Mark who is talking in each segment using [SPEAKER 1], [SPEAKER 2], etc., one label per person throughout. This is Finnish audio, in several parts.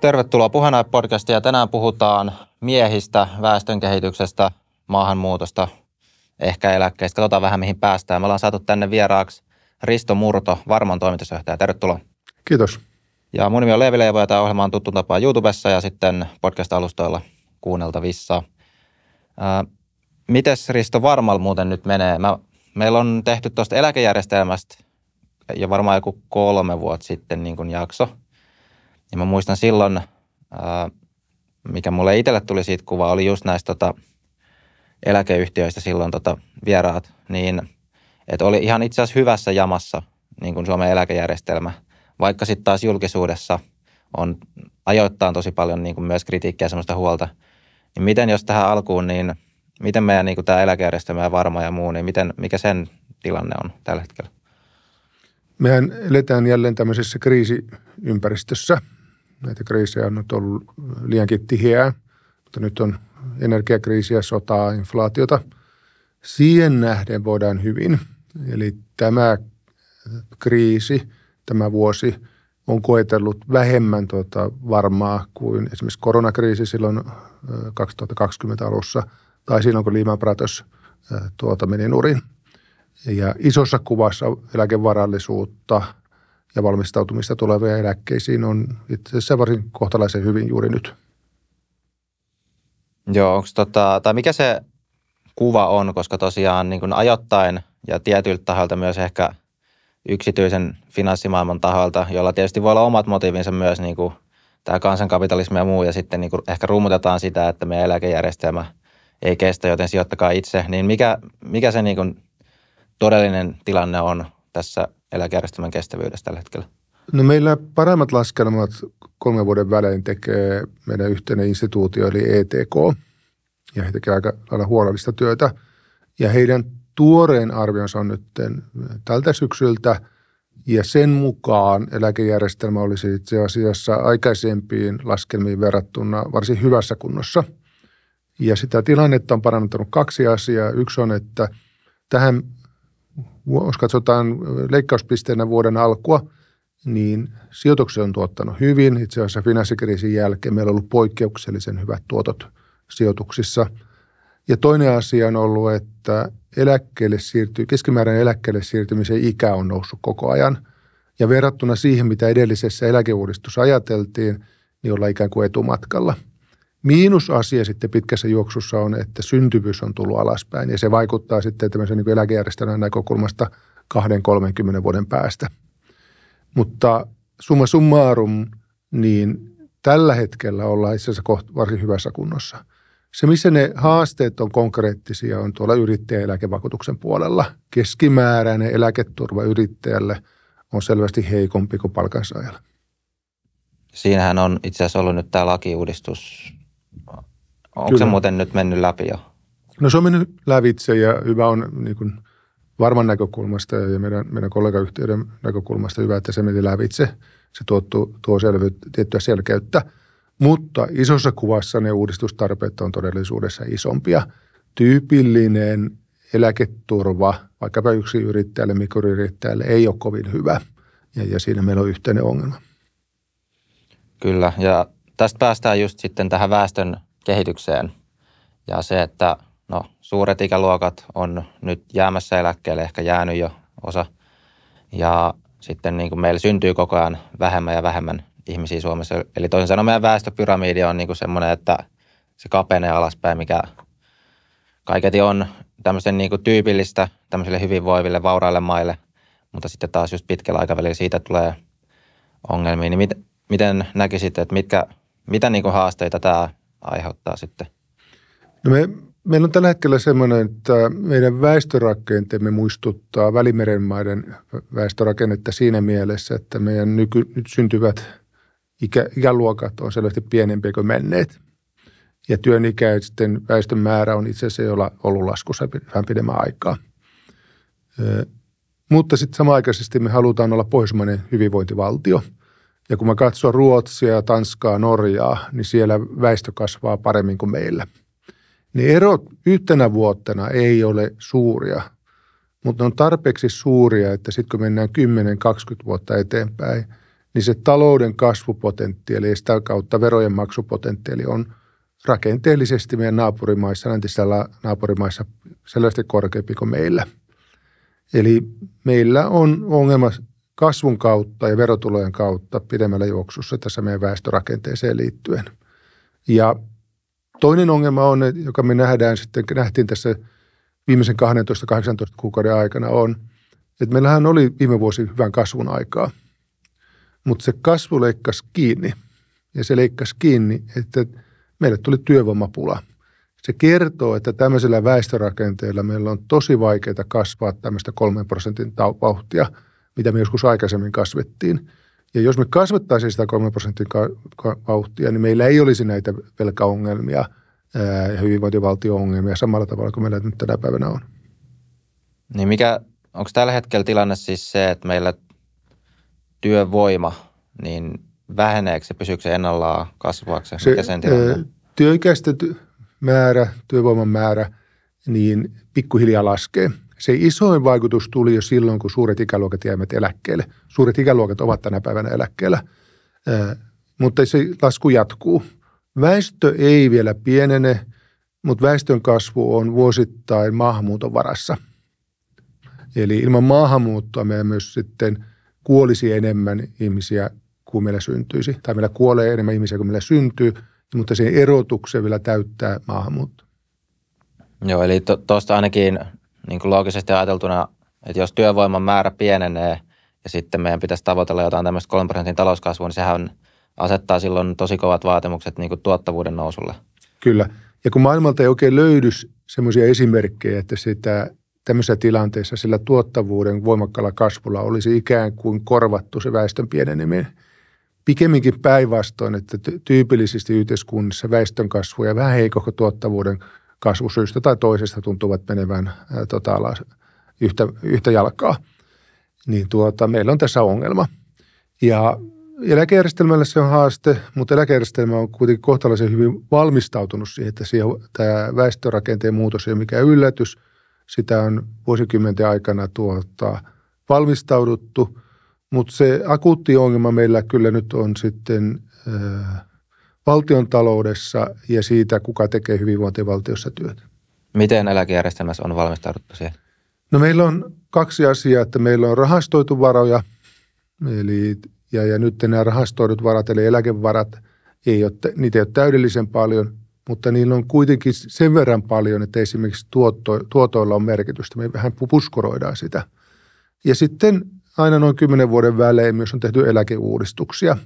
[SPEAKER 1] Tervetuloa Puhanai podcastiin ja tänään puhutaan miehistä, väestönkehityksestä, maahanmuutosta, ehkä eläkkeistä. Katsotaan vähän mihin päästään. Me ollaan saatu tänne vieraaksi Risto Murto, Varman toimitusjohtaja. Tervetuloa. Kiitos. Ja mun nimi on Leevi Leivo ja tämä ohjelma on tuttu tapaa YouTubessa ja sitten podcast-alustoilla kuunneltavissa. mites Risto Varmal muuten nyt menee? Mä, meillä on tehty tuosta eläkejärjestelmästä jo varmaan joku kolme vuotta sitten niin jakso – ja niin mä muistan silloin, mikä mulle itselle tuli siitä kuva, oli just näistä tota, eläkeyhtiöistä silloin tota, vieraat, niin että oli ihan itse asiassa hyvässä jamassa niin kuin Suomen eläkejärjestelmä, vaikka sitten taas julkisuudessa on ajoittain tosi paljon niin kuin myös kritiikkiä ja sellaista huolta. Niin miten jos tähän alkuun, niin miten meidän niin kuin tämä eläkejärjestelmä ja varma ja muu, niin miten, mikä sen tilanne on tällä hetkellä?
[SPEAKER 2] Mehän eletään jälleen tämmöisessä kriisiympäristössä – Näitä kriisejä on nyt ollut liiankin tiheää, mutta nyt on energiakriisiä, sotaa, inflaatiota. Siihen nähden voidaan hyvin. Eli tämä kriisi, tämä vuosi on koetellut vähemmän tuota varmaa kuin esimerkiksi koronakriisi silloin 2020 alussa tai silloin, kun Lehman Brothers tuota meni nurin. Ja isossa kuvassa eläkevarallisuutta – ja valmistautumista tulevia eläkkeisiin on itse asiassa varsin kohtalaisen hyvin juuri nyt.
[SPEAKER 1] Joo, onks tota, tai mikä se kuva on, koska tosiaan niin kuin ajoittain ja tietyiltä tahoilta myös ehkä yksityisen finanssimaailman tahoilta, jolla tietysti voi olla omat motiivinsa myös niin kuin tämä kansankapitalismi ja muu, ja sitten niin kuin ehkä rummutetaan sitä, että meidän eläkejärjestelmä ei kestä, joten sijoittakaa itse, niin mikä, mikä se niin kuin todellinen tilanne on tässä eläkejärjestelmän kestävyydessä tällä hetkellä?
[SPEAKER 2] No meillä paremmat laskelmat kolmen vuoden välein tekee meidän yhteinen instituutio eli ETK. Ja he tekevät aika lailla huolellista työtä. Ja heidän tuoreen arvionsa on nyt tältä syksyltä. Ja sen mukaan eläkejärjestelmä olisi itse asiassa aikaisempiin laskelmiin verrattuna varsin hyvässä kunnossa. Ja sitä tilannetta on parantanut kaksi asiaa. Yksi on, että tähän jos katsotaan leikkauspisteenä vuoden alkua, niin sijoitukset on tuottanut hyvin. Itse asiassa finanssikriisin jälkeen meillä on ollut poikkeuksellisen hyvät tuotot sijoituksissa. Ja toinen asia on ollut, että eläkkeelle siirtyy, keskimääräinen eläkkeelle siirtymisen ikä on noussut koko ajan. Ja verrattuna siihen, mitä edellisessä eläkeuudistus ajateltiin, niin ollaan ikään kuin etumatkalla – Miinusasia sitten pitkässä juoksussa on, että syntyvyys on tullut alaspäin ja se vaikuttaa sitten tämmöisen niin eläkejärjestelmän näkökulmasta 20-30 vuoden päästä. Mutta summa summarum, niin tällä hetkellä ollaan itse asiassa koht, varsin hyvässä kunnossa. Se, missä ne haasteet on konkreettisia, on tuolla eläkevakuutuksen puolella. Keskimääräinen eläketurva yrittäjälle on selvästi heikompi kuin palkansaajalla.
[SPEAKER 1] Siinähän on itse asiassa ollut nyt tämä lakiuudistus Onko se muuten nyt mennyt läpi jo?
[SPEAKER 2] No se on mennyt lävitse ja hyvä on niin kuin varman näkökulmasta ja meidän, meidän kollegayhtiöiden näkökulmasta hyvä, että se meni lävitse. Se tuo, tuo selvy, tiettyä selkeyttä, mutta isossa kuvassa ne uudistustarpeet on todellisuudessa isompia. Tyypillinen eläketurva vaikkapa yksi yrittäjälle, mikroyrittäjälle ei ole kovin hyvä ja, ja siinä meillä on yhteinen ongelma.
[SPEAKER 1] Kyllä ja tästä päästään just sitten tähän väestön kehitykseen ja se, että no, suuret ikäluokat on nyt jäämässä eläkkeelle, ehkä jäänyt jo osa. Ja sitten niin kuin meillä syntyy koko ajan vähemmän ja vähemmän ihmisiä Suomessa. Eli toisin sanoen meidän väestöpyramidi on niin kuin semmoinen, että se kapenee alaspäin, mikä kaiketi on tämmöisen niin kuin tyypillistä tämmöisille hyvinvoiville, vauraille maille. Mutta sitten taas just pitkällä aikavälillä siitä tulee ongelmia. Niin mit, miten näkisit, että mitkä mitä niin kuin haasteita tämä aiheuttaa sitten?
[SPEAKER 2] No me, meillä on tällä hetkellä semmoinen, että meidän väestörakenteemme muistuttaa Välimeren maiden väestörakennetta siinä mielessä, että meidän nyky, nyt syntyvät ikä, ikäluokat on selvästi pienempiä kuin menneet. Ja työnikäisten väestön määrä on itse asiassa jolla ollut laskussa vähän pidemmän aikaa. Ö, mutta sitten samaaikaisesti me halutaan olla pohjoismainen hyvinvointivaltio – ja kun mä katson Ruotsia, Tanskaa, Norjaa, niin siellä väestö kasvaa paremmin kuin meillä. Niin erot yhtenä vuotena ei ole suuria, mutta ne on tarpeeksi suuria, että sitten kun mennään 10-20 vuotta eteenpäin, niin se talouden kasvupotentiaali ja sitä kautta verojen maksupotentiaali on rakenteellisesti meidän naapurimaissa, läntisellä naapurimaissa selvästi korkeampi kuin meillä. Eli meillä on ongelma kasvun kautta ja verotulojen kautta pidemmällä juoksussa tässä meidän väestörakenteeseen liittyen. Ja toinen ongelma on, joka me nähdään sitten, nähtiin tässä viimeisen 12-18 kuukauden aikana on, että meillähän oli viime vuosi hyvän kasvun aikaa, mutta se kasvu leikkasi kiinni ja se leikkasi kiinni, että meille tuli työvoimapula. Se kertoo, että tämmöisellä väestörakenteella meillä on tosi vaikeaa kasvaa tämmöistä kolmen prosentin vauhtia – mitä me joskus aikaisemmin kasvettiin. Ja jos me kasvattaisiin sitä 3 prosentin vauhtia, niin meillä ei olisi näitä velkaongelmia ja hyvinvointivaltio-ongelmia samalla tavalla kuin meillä nyt tänä päivänä on.
[SPEAKER 1] Niin mikä, onko tällä hetkellä tilanne siis se, että meillä työvoima, niin väheneekö se, pysyykö se ennallaan, kasvaako se? se mikä sen tilanne?
[SPEAKER 2] työikäisten määrä, työvoiman määrä, niin pikkuhiljaa laskee – se isoin vaikutus tuli jo silloin, kun suuret ikäluokat jäivät eläkkeelle. Suuret ikäluokat ovat tänä päivänä eläkkeellä, mutta se lasku jatkuu. Väestö ei vielä pienene, mutta väestön kasvu on vuosittain maahanmuuton varassa. Eli ilman maahanmuuttoa meillä myös sitten kuolisi enemmän ihmisiä kuin meillä syntyisi. Tai meillä kuolee enemmän ihmisiä kuin meillä syntyy, mutta sen erotuksen vielä täyttää maahanmuutto.
[SPEAKER 1] Joo, eli tuosta to, ainakin niin kuin loogisesti ajateltuna, että jos työvoiman määrä pienenee ja sitten meidän pitäisi tavoitella jotain tämmöistä 3 prosentin talouskasvua, niin sehän asettaa silloin tosi kovat vaatimukset niin kuin tuottavuuden nousulle.
[SPEAKER 2] Kyllä. Ja kun maailmalta ei oikein löydy semmoisia esimerkkejä, että sitä tämmöisessä tilanteessa sillä tuottavuuden voimakkaalla kasvulla olisi ikään kuin korvattu se väestön pieneneminen. Pikemminkin päinvastoin, että tyypillisesti yhteiskunnassa väestönkasvu ja vähän heikko tuottavuuden kasvusyystä tai toisesta tuntuvat menevän ää, tota, alas, yhtä, yhtä jalkaa, niin tuota, meillä on tässä ongelma. Ja eläkejärjestelmällä se on haaste, mutta eläkejärjestelmä on kuitenkin kohtalaisen hyvin valmistautunut siihen, että siihen, tämä väestörakenteen muutos ei ole mikään yllätys. Sitä on vuosikymmenten aikana tuota, valmistauduttu, mutta se akuutti ongelma meillä kyllä nyt on sitten äh, valtion taloudessa ja siitä, kuka tekee hyvinvointivaltiossa työtä.
[SPEAKER 1] Miten eläkejärjestelmässä on valmistauduttu siihen?
[SPEAKER 2] No meillä on kaksi asiaa, että meillä on rahastoitu varoja, eli, ja, ja nyt nämä rahastoidut varat, eli eläkevarat, ei ole, niitä ei ole täydellisen paljon, mutta niillä on kuitenkin sen verran paljon, että esimerkiksi tuotto, tuotoilla on merkitystä. Me vähän puskuroidaan sitä. Ja sitten aina noin kymmenen vuoden välein myös on tehty eläkeuudistuksia –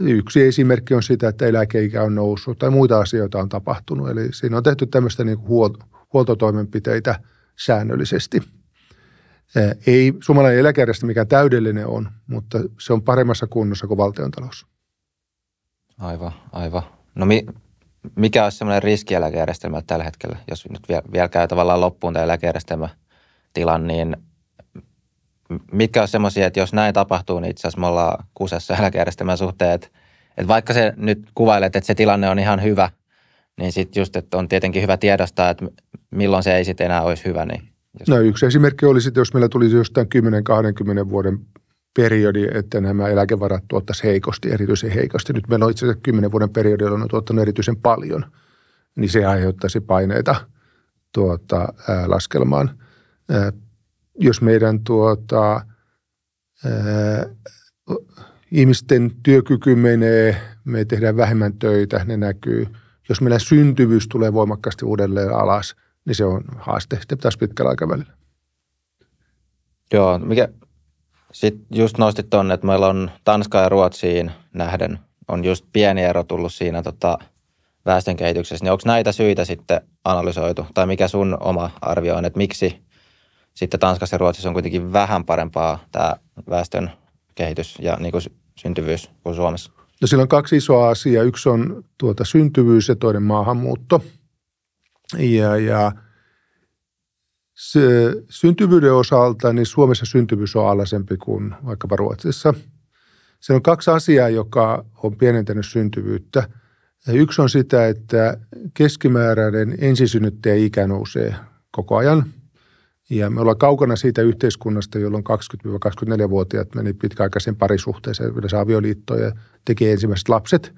[SPEAKER 2] Yksi esimerkki on sitä, että eläkeikä on noussut tai muita asioita on tapahtunut. Eli siinä on tehty tämmöistä niin huoltotoimenpiteitä säännöllisesti. Ei suomalainen eläkejärjestelmä mikä täydellinen on, mutta se on paremmassa kunnossa kuin valtiontalous.
[SPEAKER 1] Aivan, aivan. No mi, mikä olisi semmoinen riski tällä hetkellä, jos nyt vielä, vielä käy tavallaan loppuun tämä eläkejärjestelmä tilan, niin – mitkä on semmoisia, että jos näin tapahtuu, niin itse asiassa me ollaan kusessa eläkejärjestelmän suhteen, että, että vaikka se nyt kuvailet, että se tilanne on ihan hyvä, niin sitten just, että on tietenkin hyvä tiedostaa, että milloin se ei sitten enää olisi hyvä. Niin
[SPEAKER 2] jos... No yksi esimerkki olisi, että jos meillä tulisi jostain 10-20 vuoden periodi, että nämä eläkevarat tuottaisi heikosti, erityisen heikosti. Nyt meillä on itse asiassa 10 vuoden periodi, on tuottanut erityisen paljon, niin se aiheuttaisi paineita tuota, ää, laskelmaan. Ää, jos meidän tuota, ää, ihmisten työkyky menee, me tehdään vähemmän töitä, ne näkyy. Jos meillä syntyvyys tulee voimakkaasti uudelleen alas, niin se on haaste sitten taas pitkällä aikavälillä.
[SPEAKER 1] Joo, no mikä sitten just nostit tuonne, että meillä on Tanska ja Ruotsiin nähden on just pieni ero tullut siinä tota, väestön kehityksessä, niin onko näitä syitä sitten analysoitu? Tai mikä sun oma arvio on, että miksi – sitten Tanskassa ja Ruotsissa on kuitenkin vähän parempaa tämä väestön kehitys ja niin kuin syntyvyys kuin Suomessa.
[SPEAKER 2] No sillä on kaksi isoa asiaa. Yksi on tuota syntyvyys ja toinen maahanmuutto. Ja, ja se, syntyvyyden osalta niin Suomessa syntyvyys on alasempi kuin vaikkapa Ruotsissa. Siellä on kaksi asiaa, joka on pienentänyt syntyvyyttä. Yksi on sitä, että keskimääräinen ensisynnyttäjä ikä nousee koko ajan – ja me ollaan kaukana siitä yhteiskunnasta, jolloin 20-24-vuotiaat meni pitkäaikaisen parisuhteeseen, yleensä avioliittoon ja teki ensimmäiset lapset.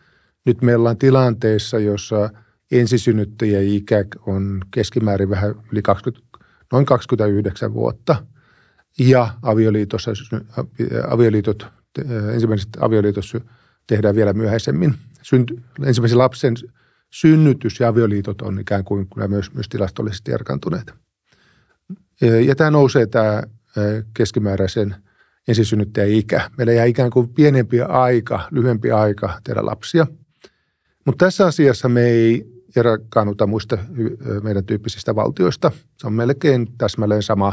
[SPEAKER 2] Nyt meillä ollaan tilanteessa, jossa ensisynnyttäjien ikä on keskimäärin vähän yli 20, noin 29 vuotta. Ja avioliitossa, avioliitot, eh, ensimmäiset avioliitot tehdään vielä myöhäisemmin. Synty, ensimmäisen lapsen synnytys ja avioliitot on ikään kuin myös, myös tilastollisesti erkantuneet. Ja tämä nousee tämä keskimääräisen ensisynnyttäjän ikä. Meillä jää ikään kuin pienempi aika, lyhyempi aika tehdä lapsia. Mutta tässä asiassa me ei erakaannuta muista meidän tyyppisistä valtioista. Se on melkein täsmälleen sama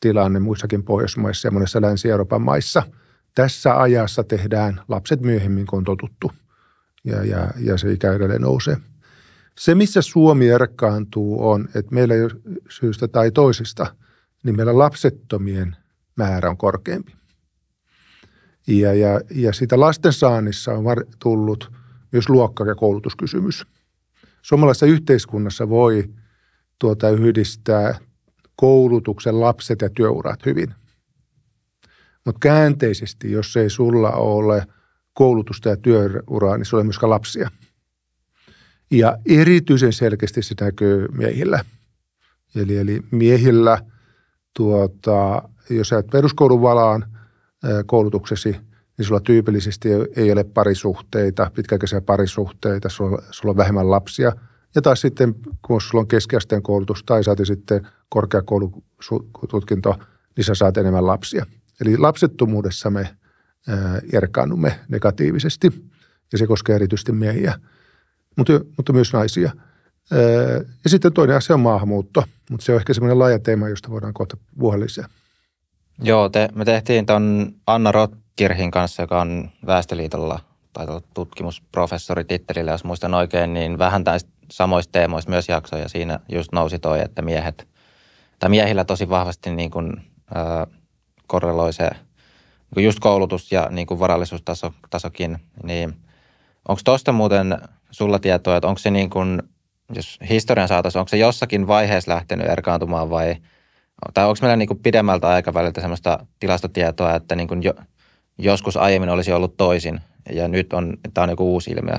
[SPEAKER 2] tilanne muissakin Pohjoismaissa ja monessa Länsi-Euroopan maissa. Tässä ajassa tehdään lapset myöhemmin, kun on totuttu ja, ja, ja se ikä edelleen nousee. Se, missä Suomi erkaantuu, on, että meillä syystä tai toisista niin meillä lapsettomien määrä on korkeampi. Ja, ja, ja siitä lastensaannissa on var, tullut myös luokka- ja koulutuskysymys. Suomalaisessa yhteiskunnassa voi tuota yhdistää koulutuksen lapset ja työurat hyvin. Mutta käänteisesti, jos ei sulla ole koulutusta ja työuraa, niin sulla ei myöskään lapsia. Ja erityisen selkeästi se näkyy miehillä. Eli, eli miehillä – tuota, jos sä et peruskoulun valaan koulutuksesi, niin sulla tyypillisesti ei ole parisuhteita, pitkäaikaisia parisuhteita, sulla, sulla on vähemmän lapsia. Ja taas sitten, kun sulla on keskiasteen koulutus tai saat sitten korkeakoulututkinto, niin sä saat enemmän lapsia. Eli lapsettomuudessa me erkaannumme negatiivisesti ja se koskee erityisesti miehiä, mutta, mutta myös naisia – Öö, ja sitten toinen asia on maahanmuutto, mutta se on ehkä semmoinen laaja teema, josta voidaan kohta puhua lisää.
[SPEAKER 1] Joo, te, me tehtiin tuon Anna Rotkirhin kanssa, joka on Väestöliitolla tai tutkimusprofessori tittelillä, jos muistan oikein, niin vähän tästä samoista teemoista myös jaksoja. Ja siinä just nousi toi, että miehet, tai miehillä tosi vahvasti niin kuin, äh, öö, korreloi se niin just koulutus ja niin kuin varallisuustasokin, niin onko tuosta muuten sulla tietoa, että onko se niin kuin jos historian saatossa onko se jossakin vaiheessa lähtenyt erkaantumaan vai, tai onko meillä niin kuin pidemmältä aikaväliltä sellaista tilastotietoa, että niin kuin jo, joskus aiemmin olisi ollut toisin ja nyt on, tämä on joku uusi ilmiö?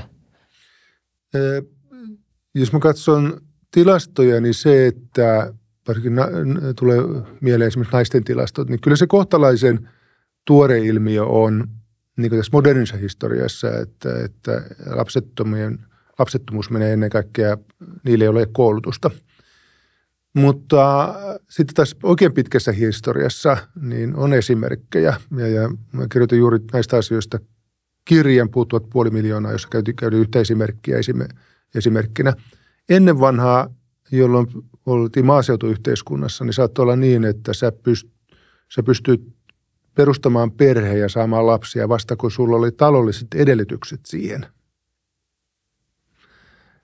[SPEAKER 2] Jos mä katson tilastoja, niin se, että varsinkin na- tulee mieleen esimerkiksi naisten tilastot, niin kyllä se kohtalaisen tuore ilmiö on niin kuin tässä modernissa historiassa, että, että lapsettomien – lapsettomuus menee ennen kaikkea, niille ei ole koulutusta. Mutta äh, sitten taas oikein pitkässä historiassa niin on esimerkkejä. Ja, ja mä kirjoitin juuri näistä asioista kirjan puuttuvat puoli miljoonaa, jossa käytiin käydä yhtä esimerkkiä esimerkkinä. Ennen vanhaa, jolloin oltiin maaseutuyhteiskunnassa, niin saattoi olla niin, että sä, pyst, sä pystyt perustamaan perheen ja saamaan lapsia vasta kun sulla oli taloudelliset edellytykset siihen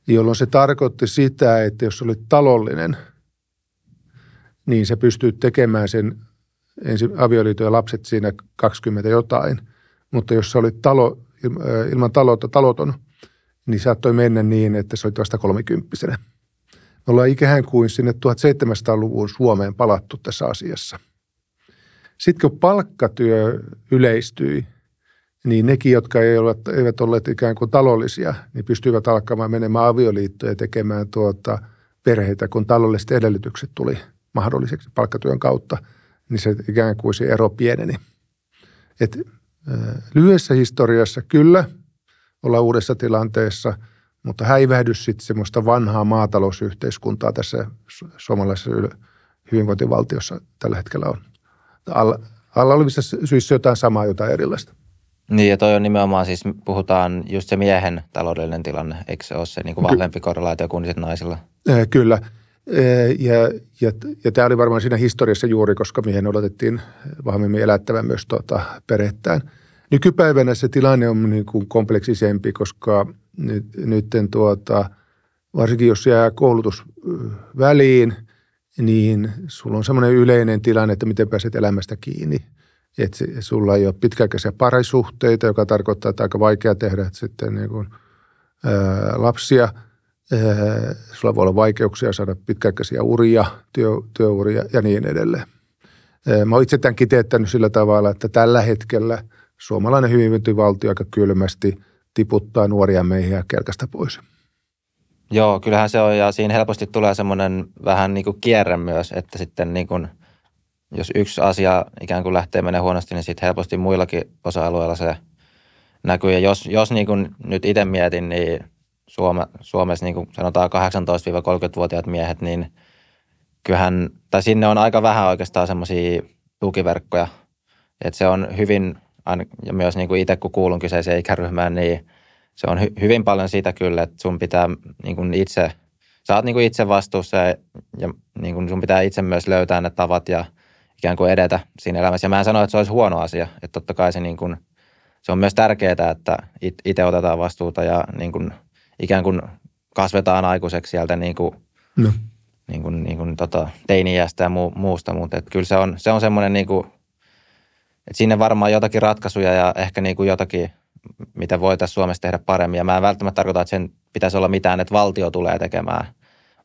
[SPEAKER 2] jolloin se tarkoitti sitä, että jos olit talollinen, niin se pystyy tekemään sen ensin avioliiton ja lapset siinä 20 jotain. Mutta jos sä olit talo, ilman taloutta taloton, niin saattoi mennä niin, että se oli vasta kolmikymppisenä. Me ollaan ikään kuin sinne 1700-luvun Suomeen palattu tässä asiassa. Sitten kun palkkatyö yleistyi niin nekin, jotka eivät, eivät olleet ikään kuin talollisia, niin pystyivät alkamaan menemään avioliittoja tekemään tuota perheitä, kun taloudelliset edellytykset tuli mahdolliseksi palkkatyön kautta, niin se ikään kuin se ero pieneni. Et, lyhyessä historiassa kyllä olla uudessa tilanteessa, mutta häivähdys sitten semmoista vanhaa maatalousyhteiskuntaa tässä suomalaisessa hyvinvointivaltiossa tällä hetkellä on. Alla, alla olevissa syissä jotain samaa, jotain erilaista.
[SPEAKER 1] Niin ja toi on nimenomaan siis, puhutaan just se miehen taloudellinen tilanne, eikö se ole se niin kuin vahvempi Ky- korrelaatio kuin sitten naisilla?
[SPEAKER 2] kyllä. ja, ja, ja tämä oli varmaan siinä historiassa juuri, koska miehen odotettiin vahvemmin elättävän myös tuota perhettään. Nykypäivänä se tilanne on niin kuin kompleksisempi, koska nyt, nytten tuota, varsinkin jos jää koulutus väliin, niin sulla on semmoinen yleinen tilanne, että miten pääset elämästä kiinni – että sulla ei ole pitkäaikaisia parisuhteita, joka tarkoittaa, että aika vaikea tehdä sitten niin kuin, ää, lapsia. Ää, sulla voi olla vaikeuksia saada pitkäaikaisia uria, työ, työuria ja niin edelleen. Ää, mä oon itse tämän kiteyttänyt sillä tavalla, että tällä hetkellä suomalainen hyvinvointivaltio aika kylmästi tiputtaa nuoria meihin ja kelkasta pois.
[SPEAKER 1] Joo, kyllähän se on ja siinä helposti tulee semmoinen vähän niin kuin kierre myös, että sitten niin kuin – jos yksi asia ikään kuin lähtee menemään huonosti, niin sitten helposti muillakin osa-alueilla se näkyy. Ja jos, jos niin kuin nyt itse mietin, niin Suome, Suomessa niin kuin sanotaan 18-30-vuotiaat miehet, niin kyllähän, tai sinne on aika vähän oikeastaan semmoisia tukiverkkoja. että se on hyvin, ja myös niin kuin itse kun kuulun kyseiseen ikäryhmään, niin se on hy, hyvin paljon sitä kyllä, että sun pitää niin kuin itse, sä oot niin kuin itse vastuussa ja, ja niin kuin sun pitää itse myös löytää ne tavat ja – ikään kuin edetä siinä elämässä. Ja mä en sano, että se olisi huono asia, että totta kai se, niin kuin, se on myös tärkeää, että itse otetaan vastuuta ja niin kuin, ikään kuin kasvetaan aikuiseksi sieltä niin kuin, no. niin kuin, niin kuin, tota, teini-iästä ja mu, muusta, mutta että kyllä se on, se on semmoinen, niin kuin, että sinne varmaan jotakin ratkaisuja ja ehkä niin kuin jotakin, mitä voitaisiin Suomessa tehdä paremmin. Ja mä en välttämättä tarkoita, että sen pitäisi olla mitään, että valtio tulee tekemään,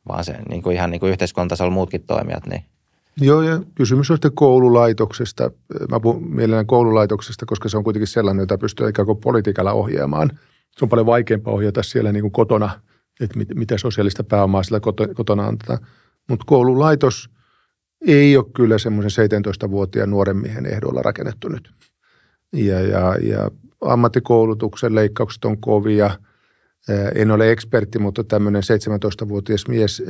[SPEAKER 1] vaan se niin kuin ihan niin kuin on muutkin toimijat, niin –
[SPEAKER 2] Joo, ja kysymys on sitten koululaitoksesta. Mä puhun mielellään koululaitoksesta, koska se on kuitenkin sellainen, jota pystyy ikään kuin politiikalla ohjaamaan. Se on paljon vaikeampaa ohjata siellä niin kuin kotona, että mit, mitä sosiaalista pääomaa sillä kotona antaa. Mutta koululaitos ei ole kyllä semmoisen 17-vuotiaan nuoren miehen ehdolla rakennettu nyt. Ja, ja, ja ammattikoulutuksen leikkaukset on kovia – en ole ekspertti, mutta tämmöinen 17-vuotias mies,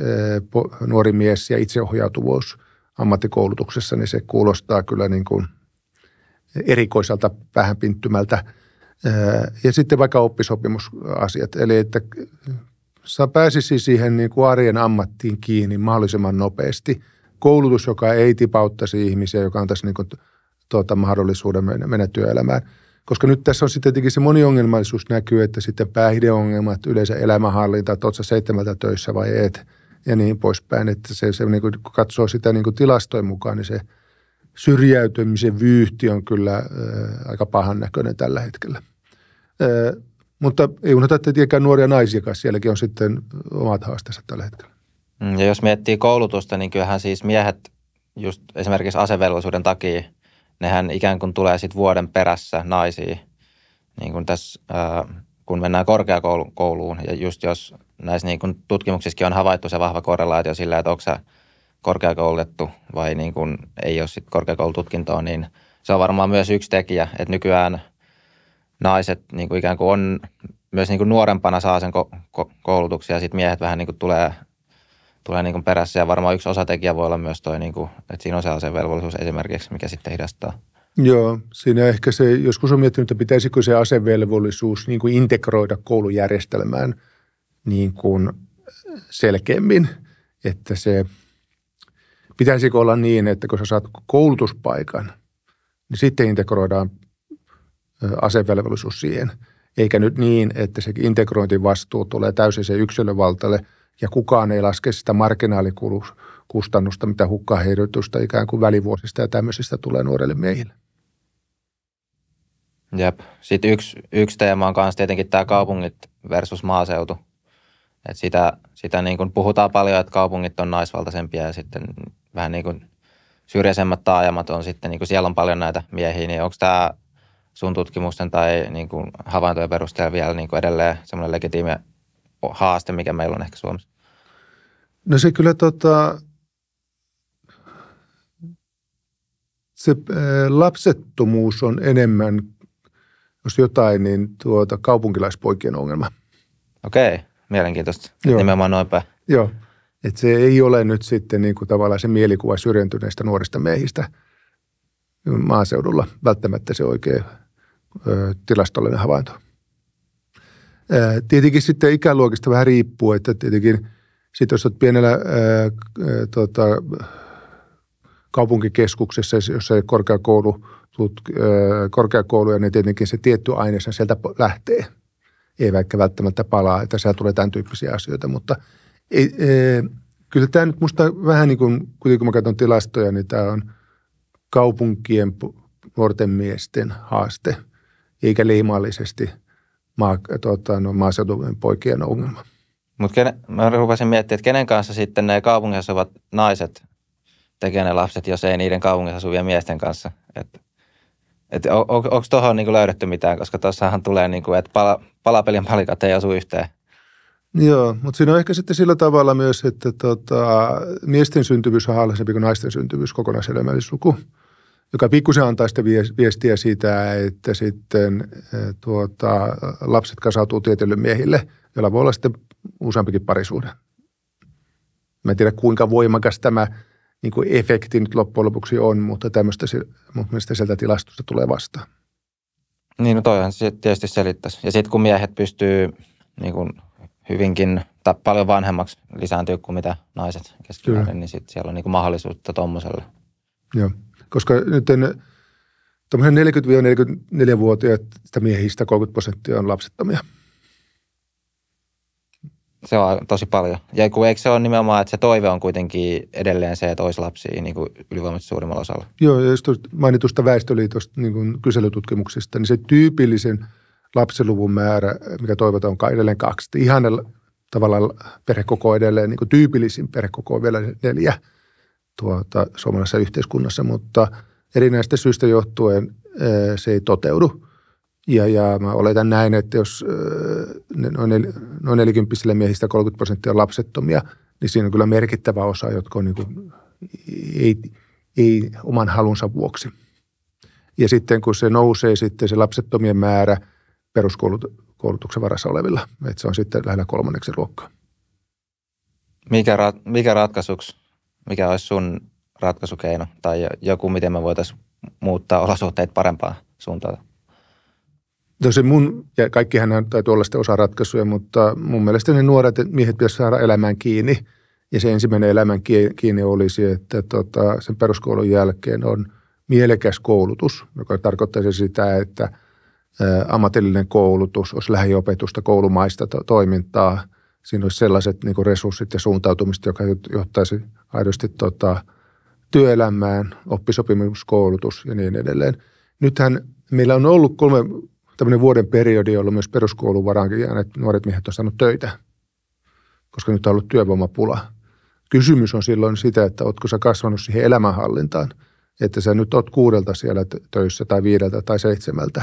[SPEAKER 2] nuori mies ja itseohjautuvuus ammattikoulutuksessa, niin se kuulostaa kyllä niin kuin erikoiselta vähän pinttymältä. Ja sitten vaikka oppisopimusasiat, eli että pääsisi siis siihen niin kuin arjen ammattiin kiinni mahdollisimman nopeasti. Koulutus, joka ei tipauttaisi ihmisiä, joka antaisi niin kuin, tuota, mahdollisuuden mennä, työelämään. Koska nyt tässä on sitten tietenkin se moniongelmaisuus näkyy, että sitten päihdeongelmat, yleensä elämänhallinta, että oletko seitsemältä töissä vai et – ja niin poispäin. Että se, se niin kuin, kun katsoo sitä niin kuin tilastojen mukaan, niin se syrjäytymisen vyyhti on kyllä äh, aika pahan näköinen tällä hetkellä. Äh, mutta ei unohda tietenkään nuoria naisia kanssa, sielläkin on sitten omat haasteensa tällä hetkellä.
[SPEAKER 1] Mm, ja jos miettii koulutusta, niin kyllähän siis miehet just esimerkiksi asevelvollisuuden takia, nehän ikään kuin tulee sitten vuoden perässä naisiin, niin kuin tässä, kun mennään korkeakouluun ja just jos näissä niin kuin tutkimuksissakin on havaittu se vahva korrelaatio sillä, että onko sä korkeakoulutettu vai niin kuin ei ole sit korkeakoulututkintoa, niin se on varmaan myös yksi tekijä, että nykyään naiset niin kuin ikään kuin on myös niin kuin nuorempana saa sen ko- ko- koulutuksen ja sitten miehet vähän niin kuin tulee, tulee niin kuin perässä ja varmaan yksi osatekijä voi olla myös toi, niin kuin, että siinä on se asevelvollisuus esimerkiksi, mikä sitten hidastaa.
[SPEAKER 2] Joo, siinä ehkä se, joskus on miettinyt, että pitäisikö se asevelvollisuus niin kuin integroida koulujärjestelmään – niin kuin selkeämmin, että se pitäisikö olla niin, että kun sä saat koulutuspaikan, niin sitten integroidaan asevelvollisuus siihen. Eikä nyt niin, että se integrointivastuu tulee täysin se yksilövaltalle ja kukaan ei laske sitä marginaalikustannusta, mitä hukkaheirrytystä ikään kuin välivuosista ja tämmöisistä tulee nuorelle miehille.
[SPEAKER 1] Jep. Sitten yksi, yksi teema on myös tietenkin tämä kaupungit versus maaseutu. Et sitä sitä niin kuin puhutaan paljon, että kaupungit on naisvaltaisempia ja sitten vähän niin kuin syrjäisemmät taajamat on sitten, niin kuin siellä on paljon näitä miehiä, niin onko tämä sun tutkimusten tai niin kuin havaintojen perusteella vielä niin kuin edelleen semmoinen legitiimi haaste, mikä meillä on ehkä Suomessa?
[SPEAKER 2] No se kyllä tota, se lapsettomuus on enemmän, jos jotain, niin tuota kaupunkilaispoikien ongelma.
[SPEAKER 1] Okei. Okay. Mielenkiintoista. Joo. Nimenomaan noin päin.
[SPEAKER 2] Joo. Et se ei ole nyt sitten niin kuin tavallaan se mielikuva syrjentyneistä nuorista miehistä maaseudulla välttämättä se oikea tilastollinen havainto. tietenkin sitten ikäluokista vähän riippuu, että tietenkin sitten jos olet pienellä ää, ö, tota, kaupunkikeskuksessa, jossa ei korkeakoulu, tutk, ää, korkeakouluja, niin tietenkin se tietty aine sieltä lähtee – ei vaikka välttämättä palaa, että siellä tulee tämän tyyppisiä asioita, mutta ei, e, kyllä tämä nyt musta vähän niin kuin, kuitenkin kun mä katson tilastoja, niin tämä on kaupunkien nuorten miesten haaste, eikä leimallisesti maa, tuota, no, maaseudun poikien ongelma.
[SPEAKER 1] Mutta mä rupesin miettimään, että kenen kanssa sitten ne kaupungissa ovat naiset tekee ne lapset, jos ei niiden kaupungissa asuvien miesten kanssa. Että että on, on, onko tuohon niinku löydetty mitään, koska tuossahan tulee, niinku, että pala, palapelin palikat ei osu yhteen.
[SPEAKER 2] Joo, mutta siinä on ehkä sitten sillä tavalla myös, että tota, miesten syntyvyys on alhaisempi kuin naisten syntyvyys kokonaiselämällisluku, joka pikkusen antaa sitä viestiä siitä, että sitten eh, tuota, lapset kasautuu tietylle miehille, jolla voi olla sitten useampikin parisuuden. Mä en tiedä, kuinka voimakas tämä niin kuin efekti nyt loppujen lopuksi on, mutta tämmöistä mutta mistä sieltä tilastosta tulee vastaan.
[SPEAKER 1] Niin, no toihan se tietysti selittäisi. Ja sitten kun miehet pystyy niin kuin hyvinkin tai paljon vanhemmaksi lisääntyy kuin mitä naiset keskimäärin, niin sitten siellä on niin kuin mahdollisuutta tuommoiselle.
[SPEAKER 2] Joo, koska nyt tuommoisen 40-44-vuotiaista miehistä 30 prosenttia on lapsettomia
[SPEAKER 1] – se on tosi paljon. Ja kun eikö se ole nimenomaan, että se toive on kuitenkin edelleen se, että olisi lapsia niin kuin ylivoimaisesti suurimmalla osalla.
[SPEAKER 2] Joo, ja jos mainitusta väestöliitosta niin kuin kyselytutkimuksista, niin se tyypillisen lapsiluvun määrä, mikä toivotaan, on edelleen kaksi. Ihan tavallaan perhekoko edelleen, niin kuin tyypillisin perhekoko on vielä neljä tuota, suomalaisessa yhteiskunnassa, mutta erinäistä syistä johtuen se ei toteudu – ja, ja mä oletan näin, että jos äh, noin, 40 miehistä 30 prosenttia on lapsettomia, niin siinä on kyllä merkittävä osa, jotka on niin kuin, ei, ei oman halunsa vuoksi. Ja sitten kun se nousee sitten se lapsettomien määrä peruskoulutuksen varassa olevilla, että se on sitten lähellä kolmanneksi luokkaa.
[SPEAKER 1] Mikä, rat, mikä ratkaisuksi, mikä olisi sun ratkaisukeino tai joku, miten me voitaisiin muuttaa olosuhteet parempaan suuntaan? Tosi mun, ja kaikkihan
[SPEAKER 2] täytyy olla sitten osa ratkaisuja, mutta mun mielestä ne nuoret miehet pitäisi saada elämään kiinni. Ja se ensimmäinen elämän kiinni olisi, että tota, sen peruskoulun jälkeen on mielekäs koulutus, joka tarkoittaisi sitä, että ammatillinen koulutus olisi lähiopetusta, koulumaista toimintaa. Siinä olisi sellaiset niin resurssit ja suuntautumista, joka johtaisi aidosti tota, työelämään, oppisopimuskoulutus ja niin edelleen. Nythän meillä on ollut kolme tämmöinen vuoden periodi, jolloin myös peruskoulun varaankin jääneet nuoret miehet on saanut töitä, koska nyt on ollut työvoimapula. Kysymys on silloin sitä, että oletko sä kasvanut siihen elämänhallintaan, että sä nyt oot kuudelta siellä töissä tai viideltä tai seitsemältä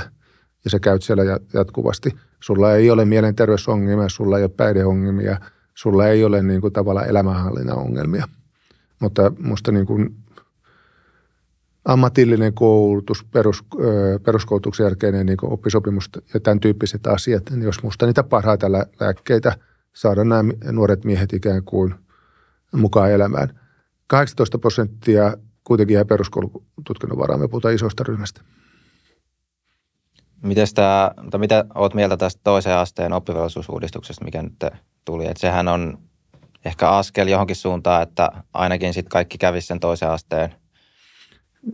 [SPEAKER 2] ja sä käyt siellä jatkuvasti. Sulla ei ole mielenterveysongelmia, sulla ei ole päihdeongelmia, sulla ei ole niin kuin tavallaan elämänhallinnan ongelmia. Mutta musta niin kuin ammatillinen koulutus, perus, peruskoulutuksen jälkeinen niin oppisopimus ja tämän tyyppiset asiat, niin jos musta niitä parhaita lääkkeitä saada nämä nuoret miehet ikään kuin mukaan elämään. 18 prosenttia kuitenkin jää peruskoulututkinnon varaan, me puhutaan isosta ryhmästä.
[SPEAKER 1] Mites tää, tai mitä oot mieltä tästä toisen asteen oppivelvollisuusuudistuksesta, mikä nyt tuli? että sehän on ehkä askel johonkin suuntaan, että ainakin sitten kaikki kävisi sen toisen asteen –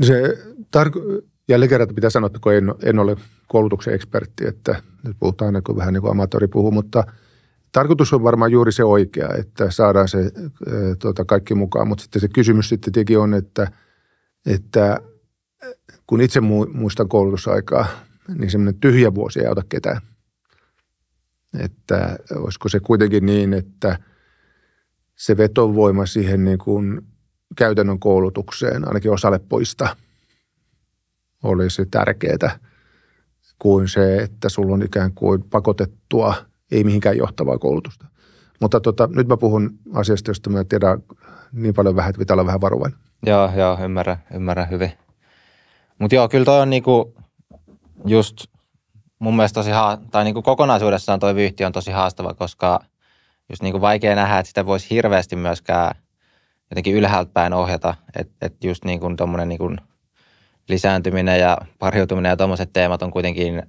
[SPEAKER 2] se tarko- jälleen kerran pitää sanoa, että kun en, en ole koulutuksen ekspertti, että nyt puhutaan aina kun vähän niin kuin amatori puhuu, mutta tarkoitus on varmaan juuri se oikea, että saadaan se e, tota, kaikki mukaan. Mutta sitten se kysymys sitten tietenkin on, että, että eh, kun itse muistan koulutusaikaa, niin semmoinen tyhjä vuosi ei auta ketään. Että olisiko se kuitenkin niin, että se vetovoima siihen niin kuin käytännön koulutukseen, ainakin osalle poista, olisi tärkeää kuin se, että sulla on ikään kuin pakotettua, ei mihinkään johtavaa koulutusta. Mutta tota, nyt mä puhun asiasta, josta mä tiedän niin paljon vähän, että pitää olla vähän varovainen.
[SPEAKER 1] Joo, joo, ymmärrän, ymmärrän hyvin. Mutta joo, kyllä toi on niinku just mun mielestä tosi, ha- tai niinku kokonaisuudessaan toi vyyhti on tosi haastava, koska just niinku vaikea nähdä, että sitä voisi hirveästi myöskään – jotenkin ylhäältä päin ohjata, että et just niin kuin tuommoinen niin lisääntyminen ja parhiutuminen ja tuommoiset teemat on kuitenkin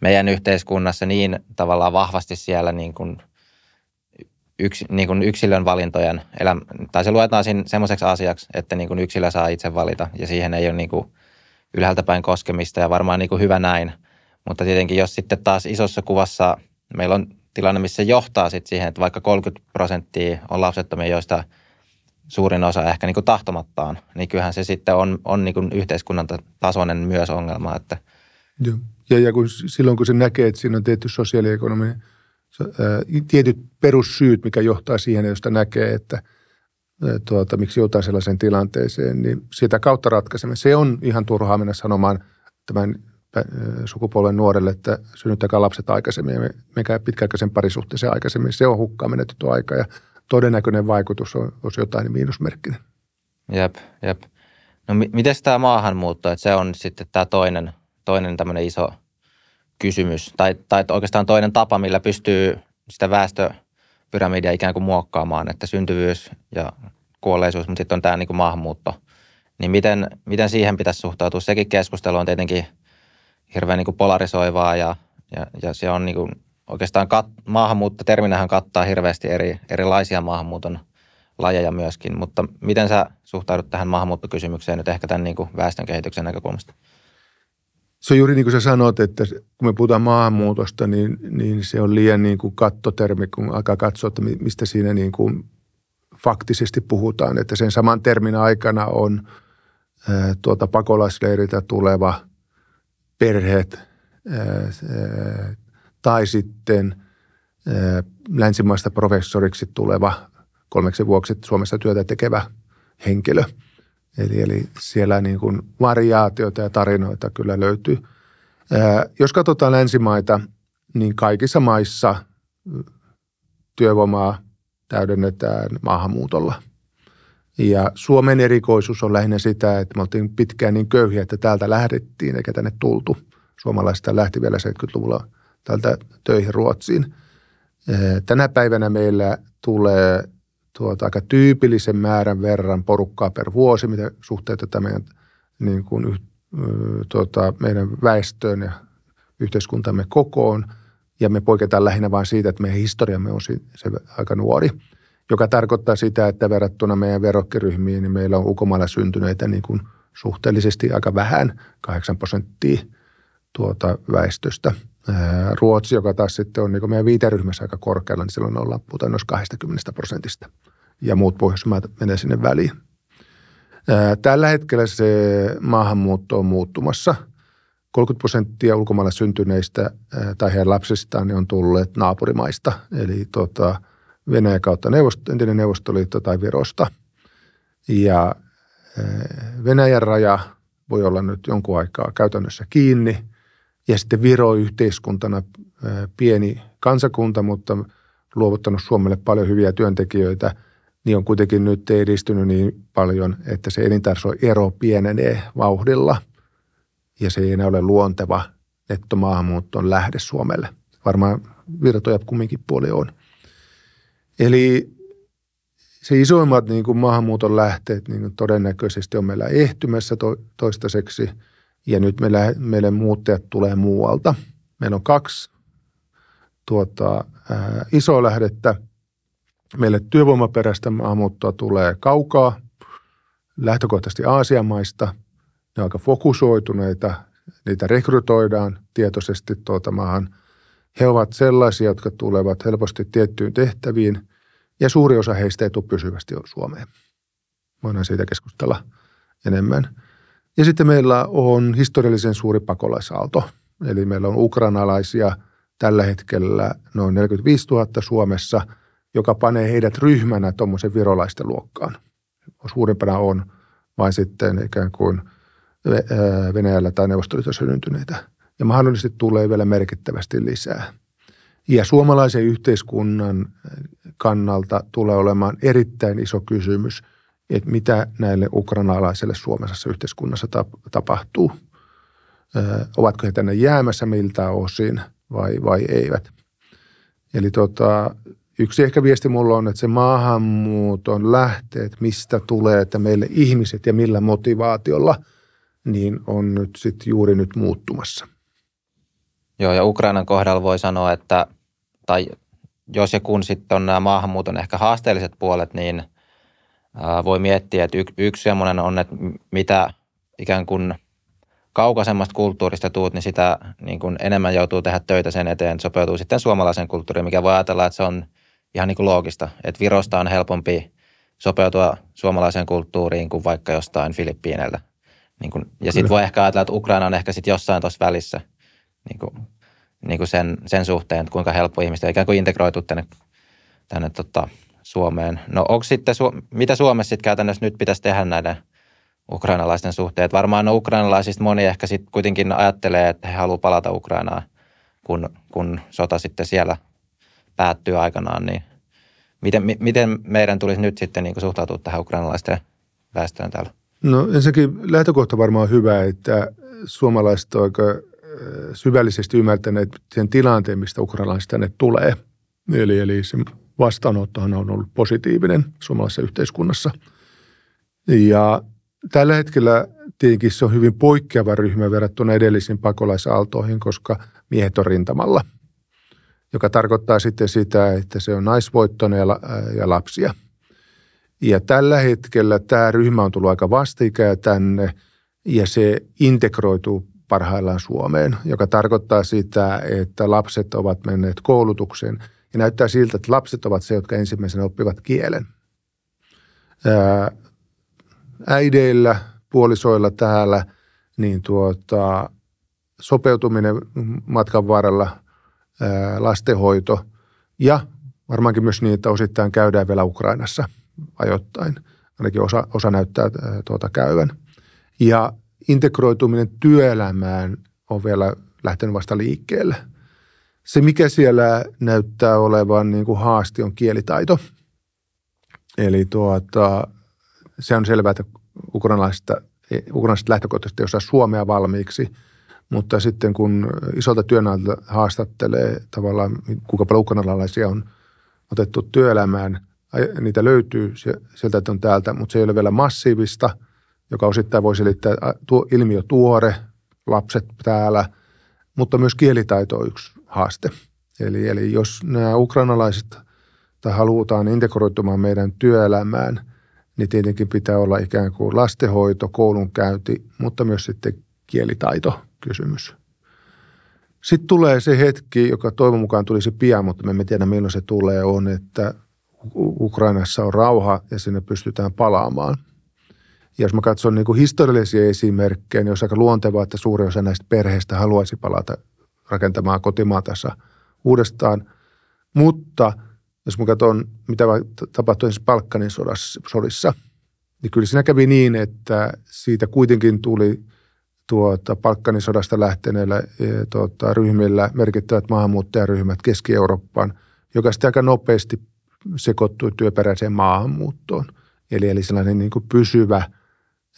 [SPEAKER 1] meidän yhteiskunnassa niin tavallaan vahvasti siellä niin kuin yks, niin kuin yksilön valintojen, elämä, tai se luetaan semmoiseksi asiaksi, että niin kuin yksilö saa itse valita ja siihen ei ole niin kuin ylhäältä päin koskemista ja varmaan niin kuin hyvä näin. Mutta tietenkin jos sitten taas isossa kuvassa meillä on tilanne, missä se johtaa sitten siihen, että vaikka 30 prosenttia on lapsettomia, joista – suurin osa ehkä niin kuin tahtomattaan, niin kyllähän se sitten on, on niin kuin yhteiskunnan tasoinen myös ongelma. Että.
[SPEAKER 2] Joo. Ja, ja kun, silloin kun se näkee, että siinä on tietty sosiaaliekonominen, tietyt perussyyt, mikä johtaa siihen, josta näkee, että tuota, miksi joutaa sellaiseen tilanteeseen, niin sitä kautta ratkaisemme. Se on ihan turhaa mennä sanomaan tämän sukupolven nuorelle, että synnyttäkää lapset aikaisemmin ja menkää pitkäaikaisen parisuhteeseen aikaisemmin. Se on hukkaa menetetty aika ja – todennäköinen vaikutus on, olisi jotain niin miinusmerkkinen.
[SPEAKER 1] Jep, jep. No mi- miten tämä maahanmuutto, että se on sitten tämä toinen, toinen tämmöinen iso kysymys, tai, tai oikeastaan toinen tapa, millä pystyy sitä väestöpyramidia ikään kuin muokkaamaan, että syntyvyys ja kuolleisuus, mutta sitten on tämä niin maahanmuutto. Niin miten, miten siihen pitäisi suhtautua? Sekin keskustelu on tietenkin hirveän niin kuin polarisoivaa ja, ja, ja se on niin kuin oikeastaan kat- maahanmuuttoterminähän kattaa hirveästi eri, erilaisia maahanmuuton lajeja myöskin, mutta miten sä suhtaudut tähän maahanmuuttokysymykseen nyt ehkä tämän niin kuin väestönkehityksen näkökulmasta?
[SPEAKER 2] Se on juuri niin kuin sä sanoit, että kun me puhutaan maahanmuutosta, niin, niin se on liian niin kuin kattotermi, kun alkaa katsoa, että mistä siinä niin kuin faktisesti puhutaan. Että sen saman termin aikana on ää, tuota pakolaisleiriltä tuleva perheet, ää, tai sitten länsimaista professoriksi tuleva kolmeksi vuoksi Suomessa työtä tekevä henkilö. Eli, eli siellä niin kuin variaatioita ja tarinoita kyllä löytyy. Jos katsotaan länsimaita, niin kaikissa maissa työvoimaa täydennetään maahanmuutolla. Ja Suomen erikoisuus on lähinnä sitä, että me oltiin pitkään niin köyhiä, että täältä lähdettiin eikä tänne tultu. Suomalaisista lähti vielä 70-luvulla täältä töihin Ruotsiin. Tänä päivänä meillä tulee tuota, aika tyypillisen määrän verran porukkaa per vuosi, mitä suhteutetaan meidän, niin kuin, tuota, meidän väestöön ja yhteiskuntamme kokoon. Ja me poiketaan lähinnä vain siitä, että meidän historiamme on se, se aika nuori, joka tarkoittaa sitä, että verrattuna meidän verokkiryhmiin, niin meillä on ulkomailla syntyneitä niin kuin suhteellisesti aika vähän, 8 prosenttia tuota väestöstä – Ruotsi, joka taas sitten on niin meidän viiteryhmässä aika korkealla, niin silloin ollaan puhutaan noin 20 prosentista. Ja muut Pohjoismaat menee sinne väliin. Tällä hetkellä se maahanmuutto on muuttumassa. 30 prosenttia ulkomailla syntyneistä tai heidän lapsistaan niin on tulleet naapurimaista, eli tota Venäjä kautta neuvosto, entinen Neuvostoliitto tai Virosta. Ja Venäjän raja voi olla nyt jonkun aikaa käytännössä kiinni – ja sitten Viro yhteiskuntana äh, pieni kansakunta, mutta luovuttanut Suomelle paljon hyviä työntekijöitä, niin on kuitenkin nyt edistynyt niin paljon, että se ero pienenee vauhdilla ja se ei enää ole luonteva nettomaahanmuuttoon lähde Suomelle. Varmaan virtoja kumminkin puoli on. Eli se isoimmat niin kuin maahanmuuton lähteet niin kuin todennäköisesti on meillä ehtymässä to, toistaiseksi – ja nyt meillä, meille muuttajat tulee muualta. Meillä on kaksi tuota, ää, isoa lähdettä. Meille työvoimaperäistä maahanmuuttoa tulee kaukaa, lähtökohtaisesti Aasian maista. Ne on aika fokusoituneita, niitä rekrytoidaan tietoisesti tuota maahan. He ovat sellaisia, jotka tulevat helposti tiettyyn tehtäviin, ja suuri osa heistä ei tule pysyvästi Suomeen. Voidaan siitä keskustella enemmän. Ja sitten meillä on historiallisen suuri pakolaisaalto. Eli meillä on ukrainalaisia tällä hetkellä noin 45 000 Suomessa, joka panee heidät ryhmänä tuommoisen virolaisten luokkaan. Suurimpana on vain sitten ikään kuin Venäjällä tai Neuvostoliitossa syntyneitä. Ja mahdollisesti tulee vielä merkittävästi lisää. Ja suomalaisen yhteiskunnan kannalta tulee olemaan erittäin iso kysymys – että mitä näille ukrainalaisille suomalaisessa yhteiskunnassa tapahtuu. Ö, ovatko he tänne jäämässä miltä osin vai, vai eivät. Eli tota, yksi ehkä viesti mulla on, että se maahanmuuton lähteet, mistä tulee, että meille ihmiset ja millä motivaatiolla, niin on nyt sitten juuri nyt muuttumassa.
[SPEAKER 1] Joo, ja Ukrainan kohdalla voi sanoa, että tai jos ja kun sitten on nämä maahanmuuton ehkä haasteelliset puolet, niin voi miettiä, että y- yksi semmoinen on, että mitä ikään kuin kaukaisemmasta kulttuurista tuut, niin sitä niin kuin enemmän joutuu tehdä töitä sen eteen, että sopeutuu sitten suomalaisen kulttuuriin, mikä voi ajatella, että se on ihan niin kuin loogista, että Virosta on helpompi sopeutua suomalaiseen kulttuuriin kuin vaikka jostain Filippiineiltä. Niin kuin, ja sitten voi ehkä ajatella, että Ukraina on ehkä sitten jossain tuossa välissä niin kuin, niin kuin sen, sen suhteen, että kuinka helppo ihmistä ikään kuin integroitu tänne, tänne tota, Suomeen. No onko sitten, mitä Suomessa sitten käytännössä nyt pitäisi tehdä näiden ukrainalaisten suhteet? Varmaan no ukrainalaisista moni ehkä sitten kuitenkin ajattelee, että he haluavat palata Ukrainaan, kun, kun sota sitten siellä päättyy aikanaan. Niin miten, miten meidän tulisi nyt sitten niin suhtautua tähän ukrainalaisten väestöön täällä?
[SPEAKER 2] No ensinnäkin lähtökohta varmaan on hyvä, että suomalaiset on aika syvällisesti ymmärtäneet sen tilanteen, mistä ukrainalaiset tänne tulee. Eli, eli se vastaanottohan on ollut positiivinen suomalaisessa yhteiskunnassa. Ja tällä hetkellä tietenkin se on hyvin poikkeava ryhmä verrattuna edellisiin pakolaisaaltoihin, koska miehet on rintamalla, joka tarkoittaa sitten sitä, että se on naisvoittoinen ja, ja lapsia. Ja tällä hetkellä tämä ryhmä on tullut aika vastikään tänne ja se integroituu parhaillaan Suomeen, joka tarkoittaa sitä, että lapset ovat menneet koulutukseen – ja näyttää siltä, että lapset ovat se, jotka ensimmäisenä oppivat kielen. Ää, äideillä, puolisoilla täällä, niin tuota, sopeutuminen matkan varrella, ää, lastenhoito ja varmaankin myös niin, että osittain käydään vielä Ukrainassa ajoittain. Ainakin osa, osa näyttää ää, tuota käyvän. Ja integroituminen työelämään on vielä lähtenyt vasta liikkeelle – se, mikä siellä näyttää olevan niin kuin haaste, on kielitaito. Eli tuota, se on selvää, että ukrainalaisista, ukrainalaiset lähtökohtaisesti ei osaa suomea valmiiksi, mutta sitten kun isolta työnantajalta haastattelee tavallaan, kuinka paljon ukrainalaisia on otettu työelämään, niitä löytyy sieltä, että on täältä, mutta se ei ole vielä massiivista, joka osittain voi selittää tuo ilmiö tuore, lapset täällä, mutta myös kielitaito on yksi haaste. Eli, eli jos nämä ukrainalaiset tai halutaan integroitumaan meidän työelämään, niin tietenkin pitää olla ikään kuin lastenhoito, koulunkäynti, mutta myös sitten kielitaito kysymys. Sitten tulee se hetki, joka toivon mukaan tulisi pian, mutta me emme tiedä milloin se tulee, on, että Ukrainassa on rauha ja sinne pystytään palaamaan. Ja jos mä katson niin kuin historiallisia esimerkkejä, niin olisi aika luontevaa, että suuri osa näistä perheistä haluaisi palata rakentamaan kotimaatansa uudestaan. Mutta jos mä katson, mitä tapahtui ensin Balkanin sodassa, sodissa, niin kyllä siinä kävi niin, että siitä kuitenkin tuli tuota, Balkanin sodasta lähteneillä e, tuota, ryhmillä merkittävät maahanmuuttajaryhmät Keski-Eurooppaan, joka sitten aika nopeasti sekoittui työperäiseen maahanmuuttoon. Eli, eli sellainen niin kuin pysyvä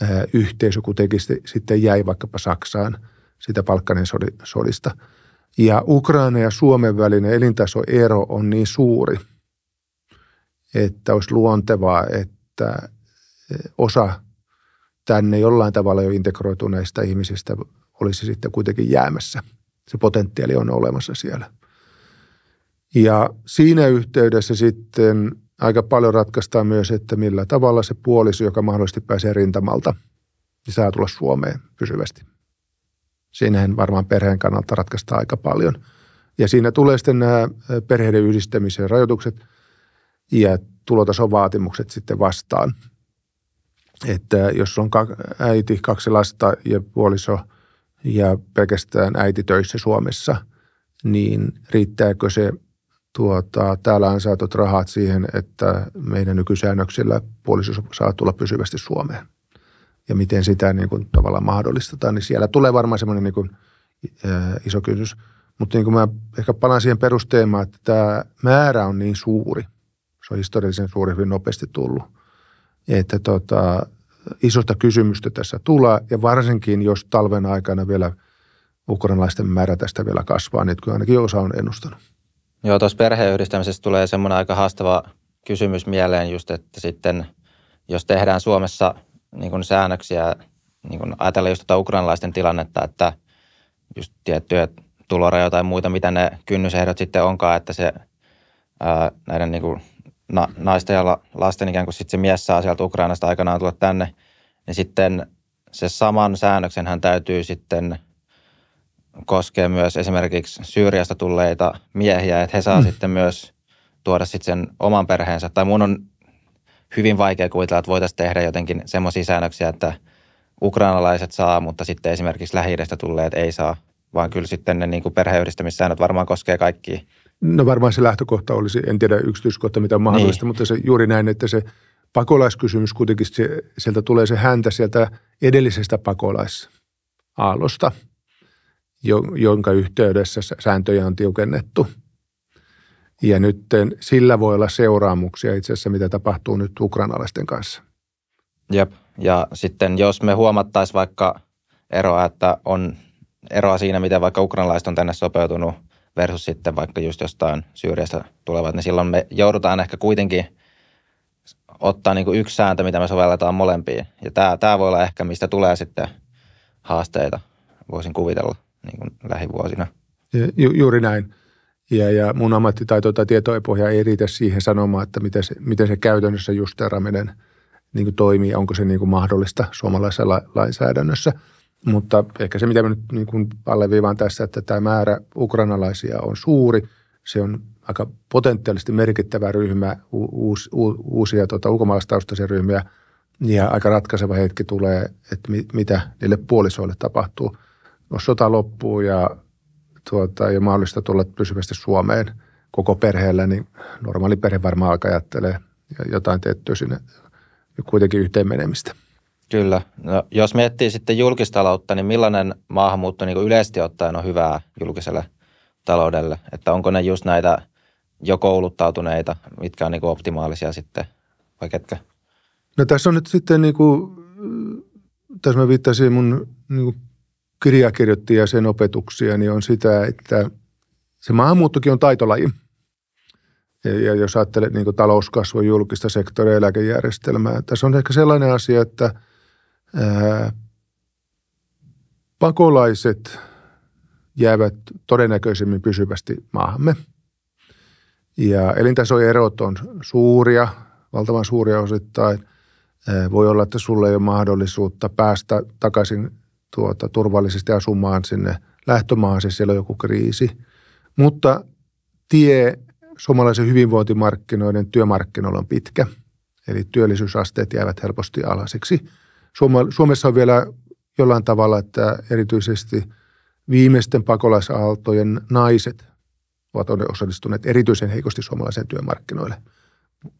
[SPEAKER 2] ää, e, yhteisö kuitenkin sitten jäi vaikkapa Saksaan sitä Balkanin sodista – ja Ukraina ja Suomen välinen elintasoero on niin suuri, että olisi luontevaa, että e, osa tänne jollain tavalla jo integroituneista ihmisistä olisi sitten kuitenkin jäämässä. Se potentiaali on olemassa siellä. Ja siinä yhteydessä sitten aika paljon ratkaistaan myös, että millä tavalla se puoliso, joka mahdollisesti pääsee rintamalta, niin saa tulla Suomeen pysyvästi siinähän varmaan perheen kannalta ratkaistaan aika paljon. Ja siinä tulee sitten nämä perheiden yhdistämisen rajoitukset ja tulotason vaatimukset sitten vastaan. Että jos on äiti, kaksi lasta ja puoliso ja pelkästään äiti töissä Suomessa, niin riittääkö se tuota, täällä ansaitut rahat siihen, että meidän nykysäännöksillä puoliso saa tulla pysyvästi Suomeen? ja miten sitä niin kuin tavallaan mahdollistetaan, niin siellä tulee varmaan semmoinen niin iso kysymys. Mutta niin kuin mä ehkä palaan siihen perusteemaan, että tämä määrä on niin suuri, se on historiallisen suuri, hyvin nopeasti tullut, että tota, isosta kysymystä tässä tulee, ja varsinkin jos talven aikana vielä ukrainalaisten määrä tästä vielä kasvaa, niin kyllä ainakin osa on ennustanut.
[SPEAKER 1] Joo, tuossa perheyhdistämisessä tulee semmoinen aika haastava kysymys mieleen just, että sitten jos tehdään Suomessa – niin kuin säännöksiä, niin kuin ajatella just tätä ukrainalaisten tilannetta, että just tiettyjä tulorajoja tai muita, mitä ne kynnysehdot sitten onkaan, että se ää, näiden niin kuin na, naisten ja la, lasten ikään kuin sitten se mies saa sieltä Ukrainasta aikanaan tulla tänne, niin sitten se saman säännöksen hän täytyy sitten koskea myös esimerkiksi Syyriasta tulleita miehiä, että he saa mm. sitten myös tuoda sitten sen oman perheensä. Tai mun on hyvin vaikea kuvitella, että voitaisiin tehdä jotenkin semmoisia säännöksiä, että ukrainalaiset saa, mutta sitten esimerkiksi lähi tulleet ei saa, vaan kyllä sitten ne niin kuin perheyhdistämissäännöt varmaan koskee kaikkia.
[SPEAKER 2] No varmaan se lähtökohta olisi, en tiedä yksityiskohta mitä on mahdollista, niin. mutta se juuri näin, että se pakolaiskysymys kuitenkin, se, sieltä tulee se häntä sieltä edellisestä pakolaisaalosta, jonka yhteydessä sääntöjä on tiukennettu – ja nyt sillä voi olla seuraamuksia itse asiassa, mitä tapahtuu nyt ukrainalaisten
[SPEAKER 1] kanssa. Jep. Ja sitten jos me huomattaisiin vaikka eroa, että on eroa siinä, miten vaikka ukrainalaiset on tänne sopeutunut versus sitten vaikka just jostain Syyriasta tulevat, niin silloin me joudutaan ehkä kuitenkin ottaa niin kuin yksi sääntö, mitä me sovelletaan molempiin. Ja tämä, tämä voi olla ehkä, mistä tulee sitten haasteita, voisin kuvitella niin kuin lähivuosina.
[SPEAKER 2] Ju, juuri näin. Ja, ja mun ammattitaito tai tota tietoepohja ei riitä siihen sanomaan, että miten se, miten se käytännössä justeeraaminen niin kuin toimii, onko se niin kuin mahdollista suomalaisessa la, lainsäädännössä. Mutta ehkä se, mitä mä nyt niin kuin alleviivaan tässä, että tämä määrä ukrainalaisia on suuri. Se on aika potentiaalisesti merkittävä ryhmä, uus, u, uusia tuota, ulkomaalaistaustaisia ryhmiä. Ja aika ratkaiseva hetki tulee, että mi, mitä niille puolisoille tapahtuu. Jos no, sota loppuu ja tuota, ei ole mahdollista tulla pysyvästi Suomeen koko perheellä, niin normaali perhe varmaan alkaa ajattelee jotain tiettyä sinne kuitenkin yhteen menemistä.
[SPEAKER 1] Kyllä. No, jos miettii sitten julkistaloutta, niin millainen maahanmuutto niin yleisesti ottaen on hyvää julkiselle taloudelle? Että onko ne just näitä jo kouluttautuneita, mitkä on niin optimaalisia sitten vai ketkä?
[SPEAKER 2] No tässä on nyt sitten niin kuin, tässä mä viittasin mun niin kuin kirjakirjoitti ja sen opetuksia, niin on sitä, että se maahanmuuttokin on taitolaji. Ja jos ajattelet niin talouskasvu, julkista sektoria, eläkejärjestelmää, tässä on ehkä sellainen asia, että ää, pakolaiset jäävät todennäköisemmin pysyvästi maahamme. Ja elintasoerot on suuria, valtavan suuria osittain. Voi olla, että sulle ei ole mahdollisuutta päästä takaisin tuota, turvallisesti asumaan sinne lähtömaan siis siellä on joku kriisi. Mutta tie suomalaisen hyvinvointimarkkinoiden työmarkkinoilla on pitkä, eli työllisyysasteet jäävät helposti alasiksi. Suomessa on vielä jollain tavalla, että erityisesti viimeisten pakolaisaaltojen naiset ovat osallistuneet erityisen heikosti suomalaisen työmarkkinoille.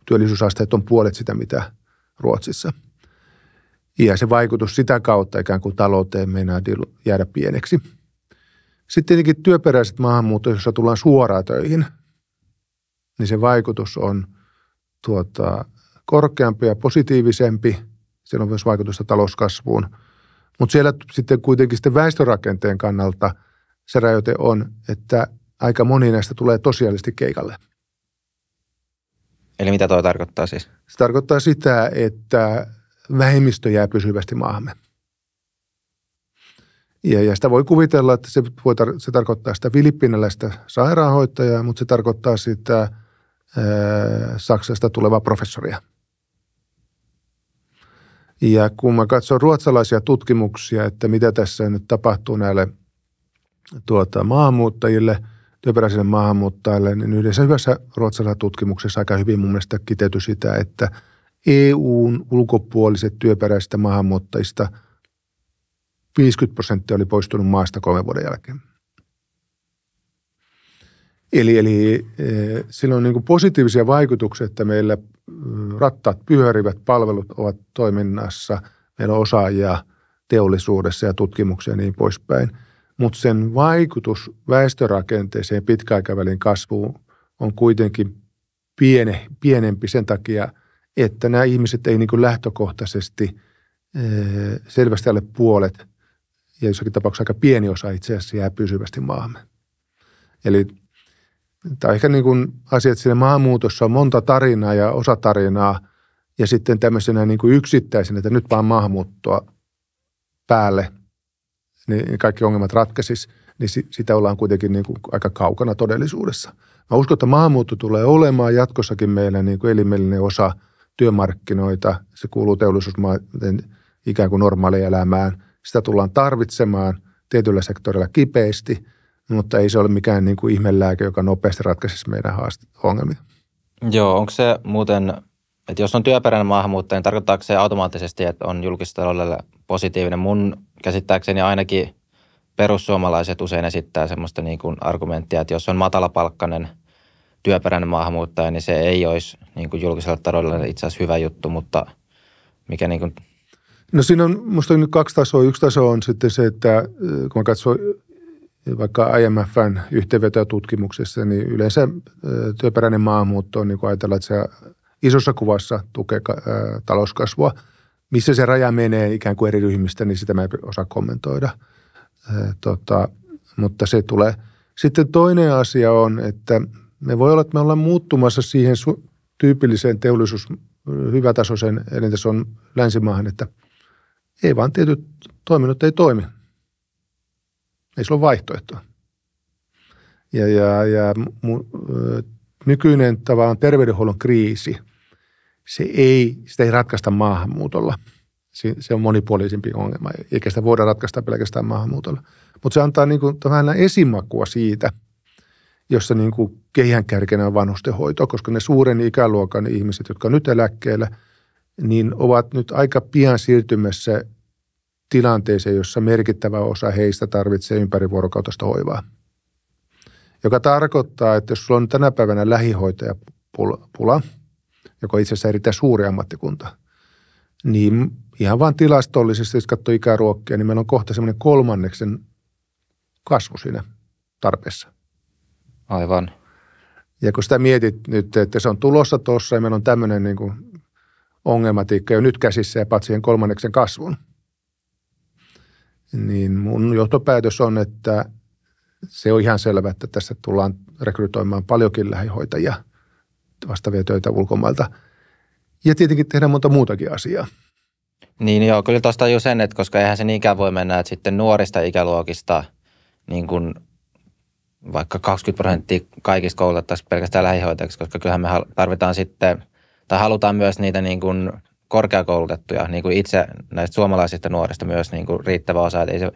[SPEAKER 2] Työllisyysasteet on puolet sitä, mitä Ruotsissa – ja se vaikutus sitä kautta ikään kuin talouteen meinaa jäädä pieneksi. Sitten tietenkin työperäiset maahanmuuttajat, jossa tullaan suoraan töihin, niin se vaikutus on tuota, korkeampi ja positiivisempi. Siellä on myös vaikutusta talouskasvuun. Mutta siellä sitten kuitenkin sitten väestörakenteen kannalta se rajoite on, että aika moni näistä tulee tosiaalisesti keikalle.
[SPEAKER 1] Eli mitä tuo tarkoittaa siis?
[SPEAKER 2] Se tarkoittaa sitä, että vähemmistö jää pysyvästi maahamme. Ja, ja sitä voi kuvitella, että se, voi tar- se tarkoittaa sitä filippiniläistä sairaanhoitajaa, mutta se tarkoittaa sitä ää, Saksasta tulevaa professoria. Ja kun mä katson ruotsalaisia tutkimuksia, että mitä tässä nyt tapahtuu näille tuota, maahanmuuttajille, työperäisille maahanmuuttajille, niin yhdessä hyvässä ruotsalaisessa tutkimuksessa aika hyvin mun mielestä sitä, että – EUn ulkopuoliset työperäisistä maahanmuuttajista 50 prosenttia oli poistunut maasta kolmen vuoden jälkeen. Eli, eli e, sillä on niin kuin positiivisia vaikutuksia, että meillä mm, rattaat pyörivät, palvelut ovat toiminnassa, meillä on osaajia teollisuudessa ja tutkimuksia ja niin poispäin. Mutta sen vaikutus väestörakenteeseen pitkäaikavälin kasvuun on kuitenkin piene, pienempi sen takia – että nämä ihmiset ei niin kuin lähtökohtaisesti eh, selvästi alle puolet ja jossakin tapauksessa aika pieni osa itse asiassa jää pysyvästi maahamme. Eli tai ehkä niin kuin asiat siinä maahanmuutossa on monta tarinaa ja osa tarinaa ja sitten tämmöisenä niin kuin yksittäisenä, että nyt vaan maahanmuuttoa päälle, niin kaikki ongelmat ratkaisisi, niin sitä ollaan kuitenkin niin kuin aika kaukana todellisuudessa. Mä uskon, että maahanmuutto tulee olemaan jatkossakin meillä niin kuin elimellinen osa – työmarkkinoita, se kuuluu teollisuusmaiden ikään kuin elämään. Sitä tullaan tarvitsemaan tietyllä sektorilla kipeästi, mutta ei se ole mikään niin kuin ihmelääke, joka nopeasti ratkaisisi meidän ongelmia.
[SPEAKER 1] Joo, onko se muuten, että jos on työperäinen maahanmuuttaja, niin tarkoittaako se automaattisesti, että on julkistaloudelle positiivinen? Mun käsittääkseni ainakin perussuomalaiset usein esittää sellaista niin kuin argumenttia, että jos on matalapalkkainen – työperäinen maahanmuuttaja, niin se ei olisi niin kuin julkisella taloudella itse asiassa hyvä juttu, mutta mikä niin kuin...
[SPEAKER 2] No siinä on musta nyt kaksi tasoa. Yksi taso on sitten se, että äh, kun mä katsoin äh, vaikka IMFn tutkimuksessa, niin yleensä äh, työperäinen maahanmuutto on niin kuin ajatella, että se isossa kuvassa tukee talouskasvua. Missä se raja menee ikään kuin eri ryhmistä, niin sitä mä en osaa kommentoida. Tota, mutta se tulee. Sitten toinen asia on, että me voi olla, että me ollaan muuttumassa siihen su- tyypilliseen teollisuus, hyvätasoisen elintason länsimaahan, että ei vaan tietyt toiminnot ei toimi. Ei sillä ole vaihtoehtoa. Ja, ja, ja mu, nykyinen tavallaan terveydenhuollon kriisi, se ei, sitä ei ratkaista maahanmuutolla. Se, on monipuolisempi ongelma, eikä sitä voida ratkaista pelkästään maahanmuutolla. Mutta se antaa niin kuin, vähän esimakua siitä – jossa niin kuin keihän kärkenä on vanhustenhoito, koska ne suuren ikäluokan ihmiset, jotka on nyt eläkkeellä, niin ovat nyt aika pian siirtymässä tilanteeseen, jossa merkittävä osa heistä tarvitsee ympärivuorokautista hoivaa. Joka tarkoittaa, että jos sulla on tänä päivänä lähihoitajapula, joka on itse asiassa erittäin suuri ammattikunta, niin ihan vain tilastollisesti, jos katsoo ikäruokkia, niin meillä on kohta semmoinen kolmanneksen kasvu siinä tarpeessa – Aivan. Ja kun sitä mietit nyt, että se on tulossa tuossa ja meillä on tämmöinen niin kuin ongelmatiikka jo nyt käsissä ja patsien kolmanneksen kasvun, niin mun johtopäätös on, että se on ihan selvä, että tässä tullaan rekrytoimaan paljonkin lähihoitajia vastaavia töitä ulkomailta. Ja tietenkin tehdään monta muutakin
[SPEAKER 1] asiaa. Niin joo, kyllä tuosta jo sen, että koska eihän se niinkään voi mennä, että sitten nuorista ikäluokista niin kun vaikka 20 prosenttia kaikista koulutettaisiin pelkästään lähihoitajaksi, koska kyllähän me tarvitaan sitten, tai halutaan myös niitä niin kuin korkeakoulutettuja, niin kuin itse näistä suomalaisista nuorista myös niin kuin riittävä osa, että ei se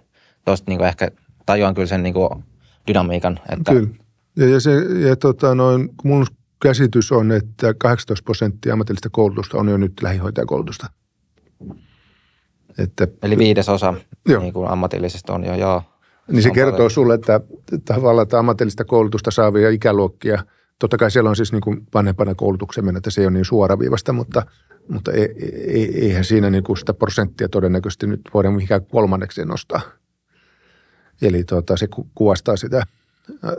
[SPEAKER 1] tosta niin kuin ehkä tajuan kyllä sen niin kuin dynamiikan. Että... Kyllä.
[SPEAKER 2] Ja, se, ja tota, noin, mun käsitys on, että 18 prosenttia ammatillista koulutusta on jo nyt lähihoitajakoulutusta.
[SPEAKER 1] Että, Eli viidesosa joo. niin kuin ammatillisesta on jo, joo. Niin se kertoo sulle,
[SPEAKER 2] että tavallaan että ammatillista koulutusta saavia ikäluokkia, totta kai siellä on siis niin kuin vanhempana koulutuksen että se ei ole niin suoraviivasta, mutta, mutta e, e, e, eihän siinä niin kuin sitä prosenttia todennäköisesti nyt voida mihinkään kolmanneksi nostaa. Eli tuota, se kuvastaa sitä.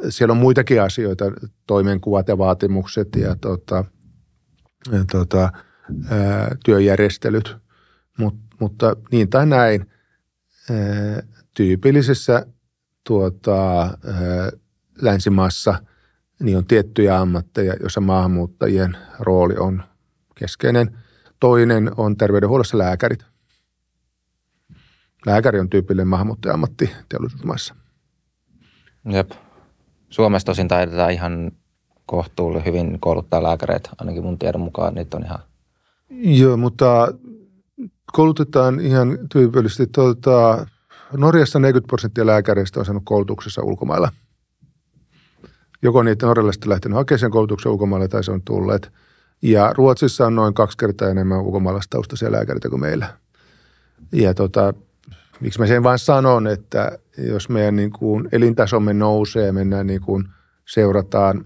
[SPEAKER 2] Siellä on muitakin asioita, toimenkuvat ja vaatimukset ja, tuota, ja tuota, ää, työjärjestelyt, Mut, mutta niin tai näin – tyypillisessä tuota, eh, länsimaassa niin on tiettyjä ammatteja, joissa maahanmuuttajien rooli on keskeinen. Toinen on terveydenhuollossa lääkärit. Lääkäri on tyypillinen maahanmuuttaja-ammatti teollisuusmaissa.
[SPEAKER 1] Jep. Suomessa tosin taidetaan ihan kohtuullisen hyvin kouluttaa lääkäreitä, ainakin mun tiedon mukaan niitä on ihan...
[SPEAKER 2] Joo, mutta koulutetaan ihan tyypillisesti tuota, Norjassa 40 prosenttia lääkäreistä on saanut koulutuksessa ulkomailla. Joko niitä norjalaiset lähtenyt hakemaan sen koulutuksen ulkomailla tai se on tulleet. Ja Ruotsissa on noin kaksi kertaa enemmän ulkomaalaistaustaisia lääkäreitä kuin meillä. Ja tota, miksi mä sen vain sanon, että jos meidän niin kuin elintasomme nousee, mennään niin kuin seurataan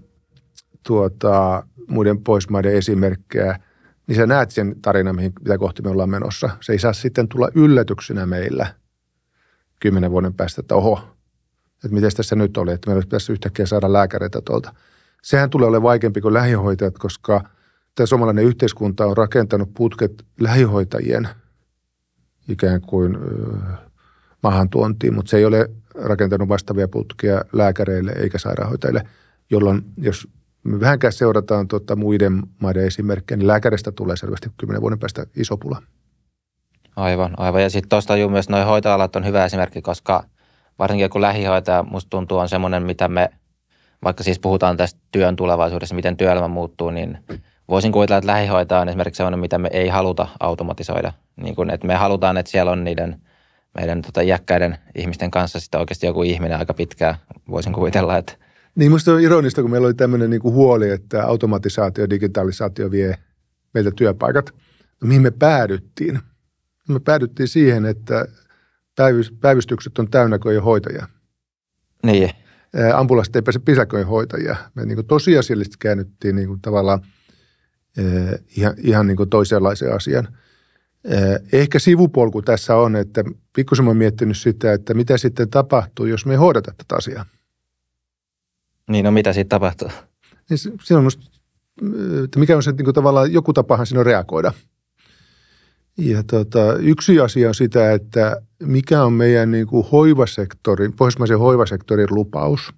[SPEAKER 2] tuota, muiden poismaiden esimerkkejä, niin sä näet sen tarinan, mihin, mitä kohti me ollaan menossa. Se ei saa sitten tulla yllätyksenä meillä – kymmenen vuoden päästä, että oho, että miten tässä nyt oli, että meillä pitäisi yhtäkkiä saada lääkäreitä tuolta. Sehän tulee olemaan vaikeampi kuin lähihoitajat, koska tämä suomalainen yhteiskunta on rakentanut putket lähihoitajien ikään kuin maahantuontiin, mutta se ei ole rakentanut vastaavia putkia lääkäreille eikä sairaanhoitajille, jolloin jos me vähänkään seurataan tuota muiden maiden esimerkkejä, niin lääkäristä tulee selvästi kymmenen vuoden päästä iso pula.
[SPEAKER 1] Aivan, aivan. Ja sitten tuosta juu myös noin hoitoalat on hyvä esimerkki, koska varsinkin kun lähihoitaja musta tuntuu on semmoinen, mitä me, vaikka siis puhutaan tästä työn tulevaisuudessa, miten työelämä muuttuu, niin voisin kuvitella, että lähihoitaja on esimerkiksi semmoinen, mitä me ei haluta automatisoida. Niin kun, että me halutaan, että siellä on niiden meidän tota, iäkkäiden ihmisten kanssa sitä oikeasti joku ihminen aika pitkään, voisin kuvitella, että
[SPEAKER 2] niin musta on ironista, kun meillä oli tämmöinen niin kuin huoli, että automatisaatio, digitalisaatio vie meiltä työpaikat. No, mihin me päädyttiin – me päädyttiin siihen, että päivystykset on kuin hoitajia. Niin. Ambulanssit ei pääse pisäköin hoitajia. Me niin tosiasiallisesti käännyttiin niin tavallaan ihan, ihan niin toisenlaiseen asian. Ehkä sivupolku tässä on, että pikkusen olen miettinyt sitä, että mitä sitten tapahtuu, jos me ei hoidata tätä asiaa.
[SPEAKER 1] Niin, no mitä siitä tapahtuu?
[SPEAKER 2] Niin, se, se on musta, että mikä on se että niin tavallaan, joku tapahan siinä reagoida – ja tota, yksi asia on sitä, että mikä on meidän niin kuin hoivasektorin, pohjoismaisen hoivasektorin lupaus.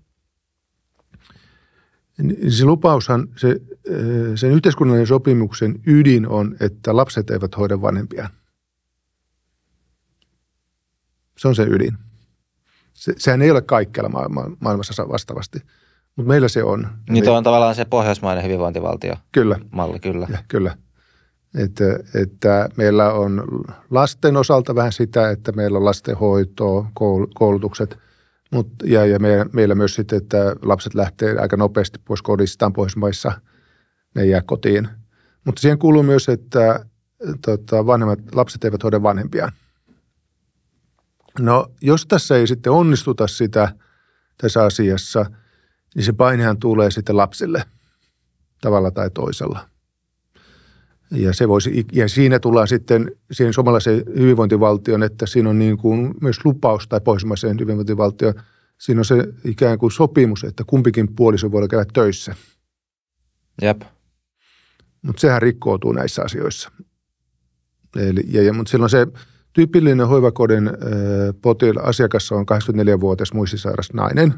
[SPEAKER 2] Niin se lupaushan, se, eh, sen yhteiskunnallisen sopimuksen ydin on, että lapset eivät hoida vanhempiaan. Se on se ydin. Se, sehän ei ole kaikkialla maailma, maailmassa vastaavasti, mutta meillä se on.
[SPEAKER 1] Niin tuo on tavallaan se pohjoismainen hyvinvointivaltio. Kyllä. Malli, kyllä. Ja, kyllä. Että, että
[SPEAKER 2] meillä on lasten osalta vähän sitä, että meillä on lastenhoitoa, koulutukset, mut, ja, ja meillä, meillä myös sitten, että lapset lähtee aika nopeasti pois kodistaan Pohjoismaissa, ne jää kotiin. Mutta siihen kuuluu myös, että tota, vanhemmat, lapset eivät hoida vanhempiaan. No, jos tässä ei sitten onnistuta sitä tässä asiassa, niin se painehan tulee sitten lapsille tavalla tai toisella – ja, se voisi, ja siinä tullaan sitten siihen suomalaisen hyvinvointivaltion, että siinä on niin kuin myös lupaus tai pohjoismaisen hyvinvointivaltioon. Siinä on se ikään kuin sopimus, että kumpikin puoliso voi käydä töissä. Jep. Mutta sehän rikkoutuu näissä asioissa. Eli, ja, ja, mutta silloin se tyypillinen hoivakodin potila asiakas on 24 vuotias muistisairas nainen,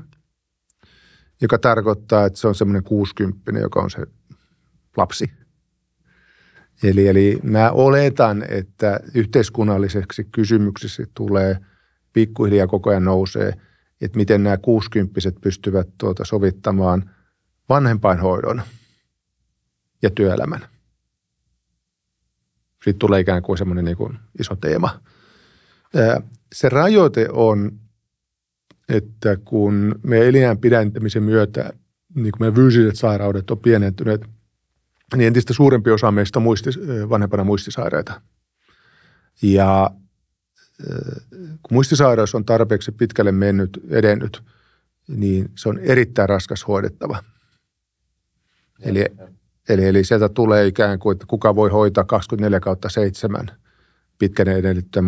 [SPEAKER 2] joka tarkoittaa, että se on semmoinen 60, joka on se lapsi – Eli, eli mä oletan, että yhteiskunnalliseksi kysymyksiksi tulee pikkuhiljaa koko ajan nousee, että miten nämä kuusikymppiset pystyvät tuota sovittamaan vanhempainhoidon ja työelämän. Siitä tulee ikään kuin semmoinen niin kuin iso teema. Se rajoite on, että kun me elinään pidentämisen myötä, niin kuin meidän fyysiset sairaudet on pienentyneet – niin entistä suurempi osa meistä on muisti, vanhempana muistisairaita. Ja kun muistisairaus on tarpeeksi pitkälle mennyt, edennyt, niin se on erittäin raskas hoidettava. eli, eli, eli sieltä tulee ikään kuin, että kuka voi hoitaa 24 kautta 7 pitkän edellyttä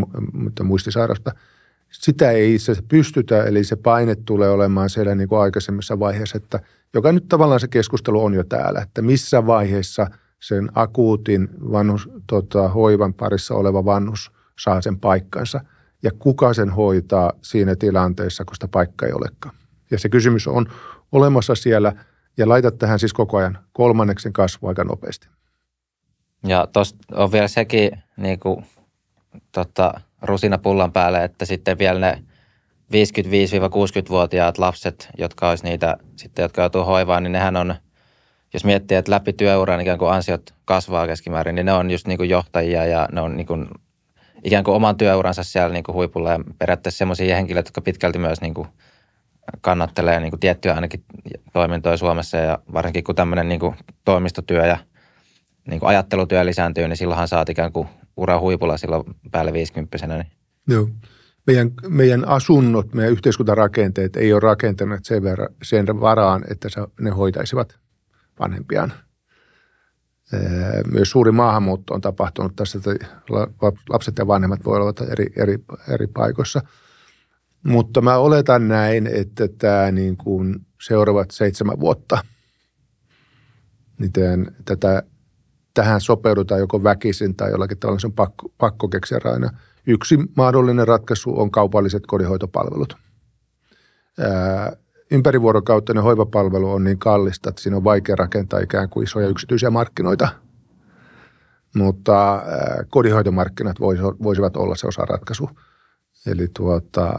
[SPEAKER 2] muistisairausta. Sitä ei itse asiassa pystytä, eli se paine tulee olemaan siellä niin kuin aikaisemmissa vaiheissa, että – joka nyt tavallaan se keskustelu on jo täällä, että missä vaiheessa sen akuutin vanhus, tota, hoivan parissa oleva vanhus saa sen paikkansa ja kuka sen hoitaa siinä tilanteessa, kun sitä paikkaa ei olekaan. Ja se kysymys on olemassa siellä ja laita tähän siis koko ajan kolmanneksen kasvu aika nopeasti.
[SPEAKER 1] Ja tuossa on vielä sekin niin kuin, tota, rusina pullan päälle, että sitten vielä ne 55-60-vuotiaat lapset, jotka olisi niitä sitten, jotka joutuu hoivaan, niin nehän on, jos miettii, että läpi työuran ikään kuin ansiot kasvaa keskimäärin, niin ne on just niin kuin johtajia ja ne on niin kuin ikään kuin oman työuransa siellä niin kuin huipulla ja periaatteessa semmoisia henkilöitä, jotka pitkälti myös niin kuin kannattelee niin kuin tiettyä ainakin toimintoja Suomessa ja varsinkin kun tämmöinen niin kuin toimistotyö ja niin kuin ajattelutyö lisääntyy, niin silloinhan saat ikään kuin ura huipulla silloin päälle 50 Niin. Joo
[SPEAKER 2] meidän, meidän asunnot, meidän yhteiskuntarakenteet ei ole rakentaneet sen, verran, sen varaan, että ne hoitaisivat vanhempiaan. Myös suuri maahanmuutto on tapahtunut tässä, että lapset ja vanhemmat voivat olla eri, eri, eri paikoissa. Mutta mä oletan näin, että tämä niin kuin seuraavat seitsemän vuotta, niin tätä, tähän sopeudutaan joko väkisin tai jollakin tavalla se on pakko, pakko keksiä aina Yksi mahdollinen ratkaisu on kaupalliset kodinhoitopalvelut. ympärivuorokautinen hoivapalvelu on niin kallista, että siinä on vaikea rakentaa ikään kuin isoja yksityisiä markkinoita. Mutta kodinhoitomarkkinat voisivat olla se osa ratkaisu, Eli tuota,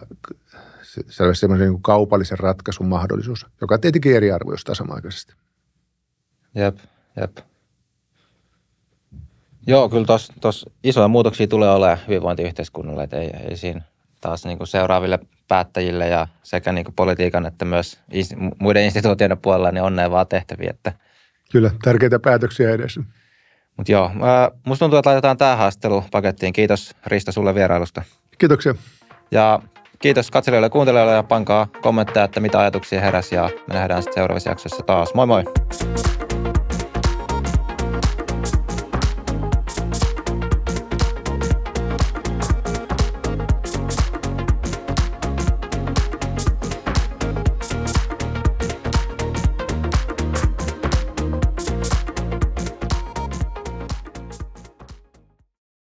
[SPEAKER 2] selvästi sellaisen niin kaupallisen ratkaisun mahdollisuus, joka on tietenkin eriarvoista samanaikaisesti.
[SPEAKER 1] Jep, jep. Joo, kyllä tuossa isoja muutoksia tulee olemaan hyvinvointiyhteiskunnalle, että ei, ei siinä taas niin kuin seuraaville päättäjille ja sekä niin kuin politiikan että myös muiden instituutioiden puolella niin onnea vaan tehtäviä. Että.
[SPEAKER 2] Kyllä, tärkeitä päätöksiä edessä.
[SPEAKER 1] Mutta joo, ää, musta tuntuu, että laitetaan tämä haastelu pakettiin. Kiitos Risto sulle vierailusta. Kiitoksia. Ja kiitos katselijoille ja kuuntelijoille ja pankaa kommentteja, että mitä ajatuksia heräsi ja me nähdään sitten seuraavassa jaksossa taas. Moi moi!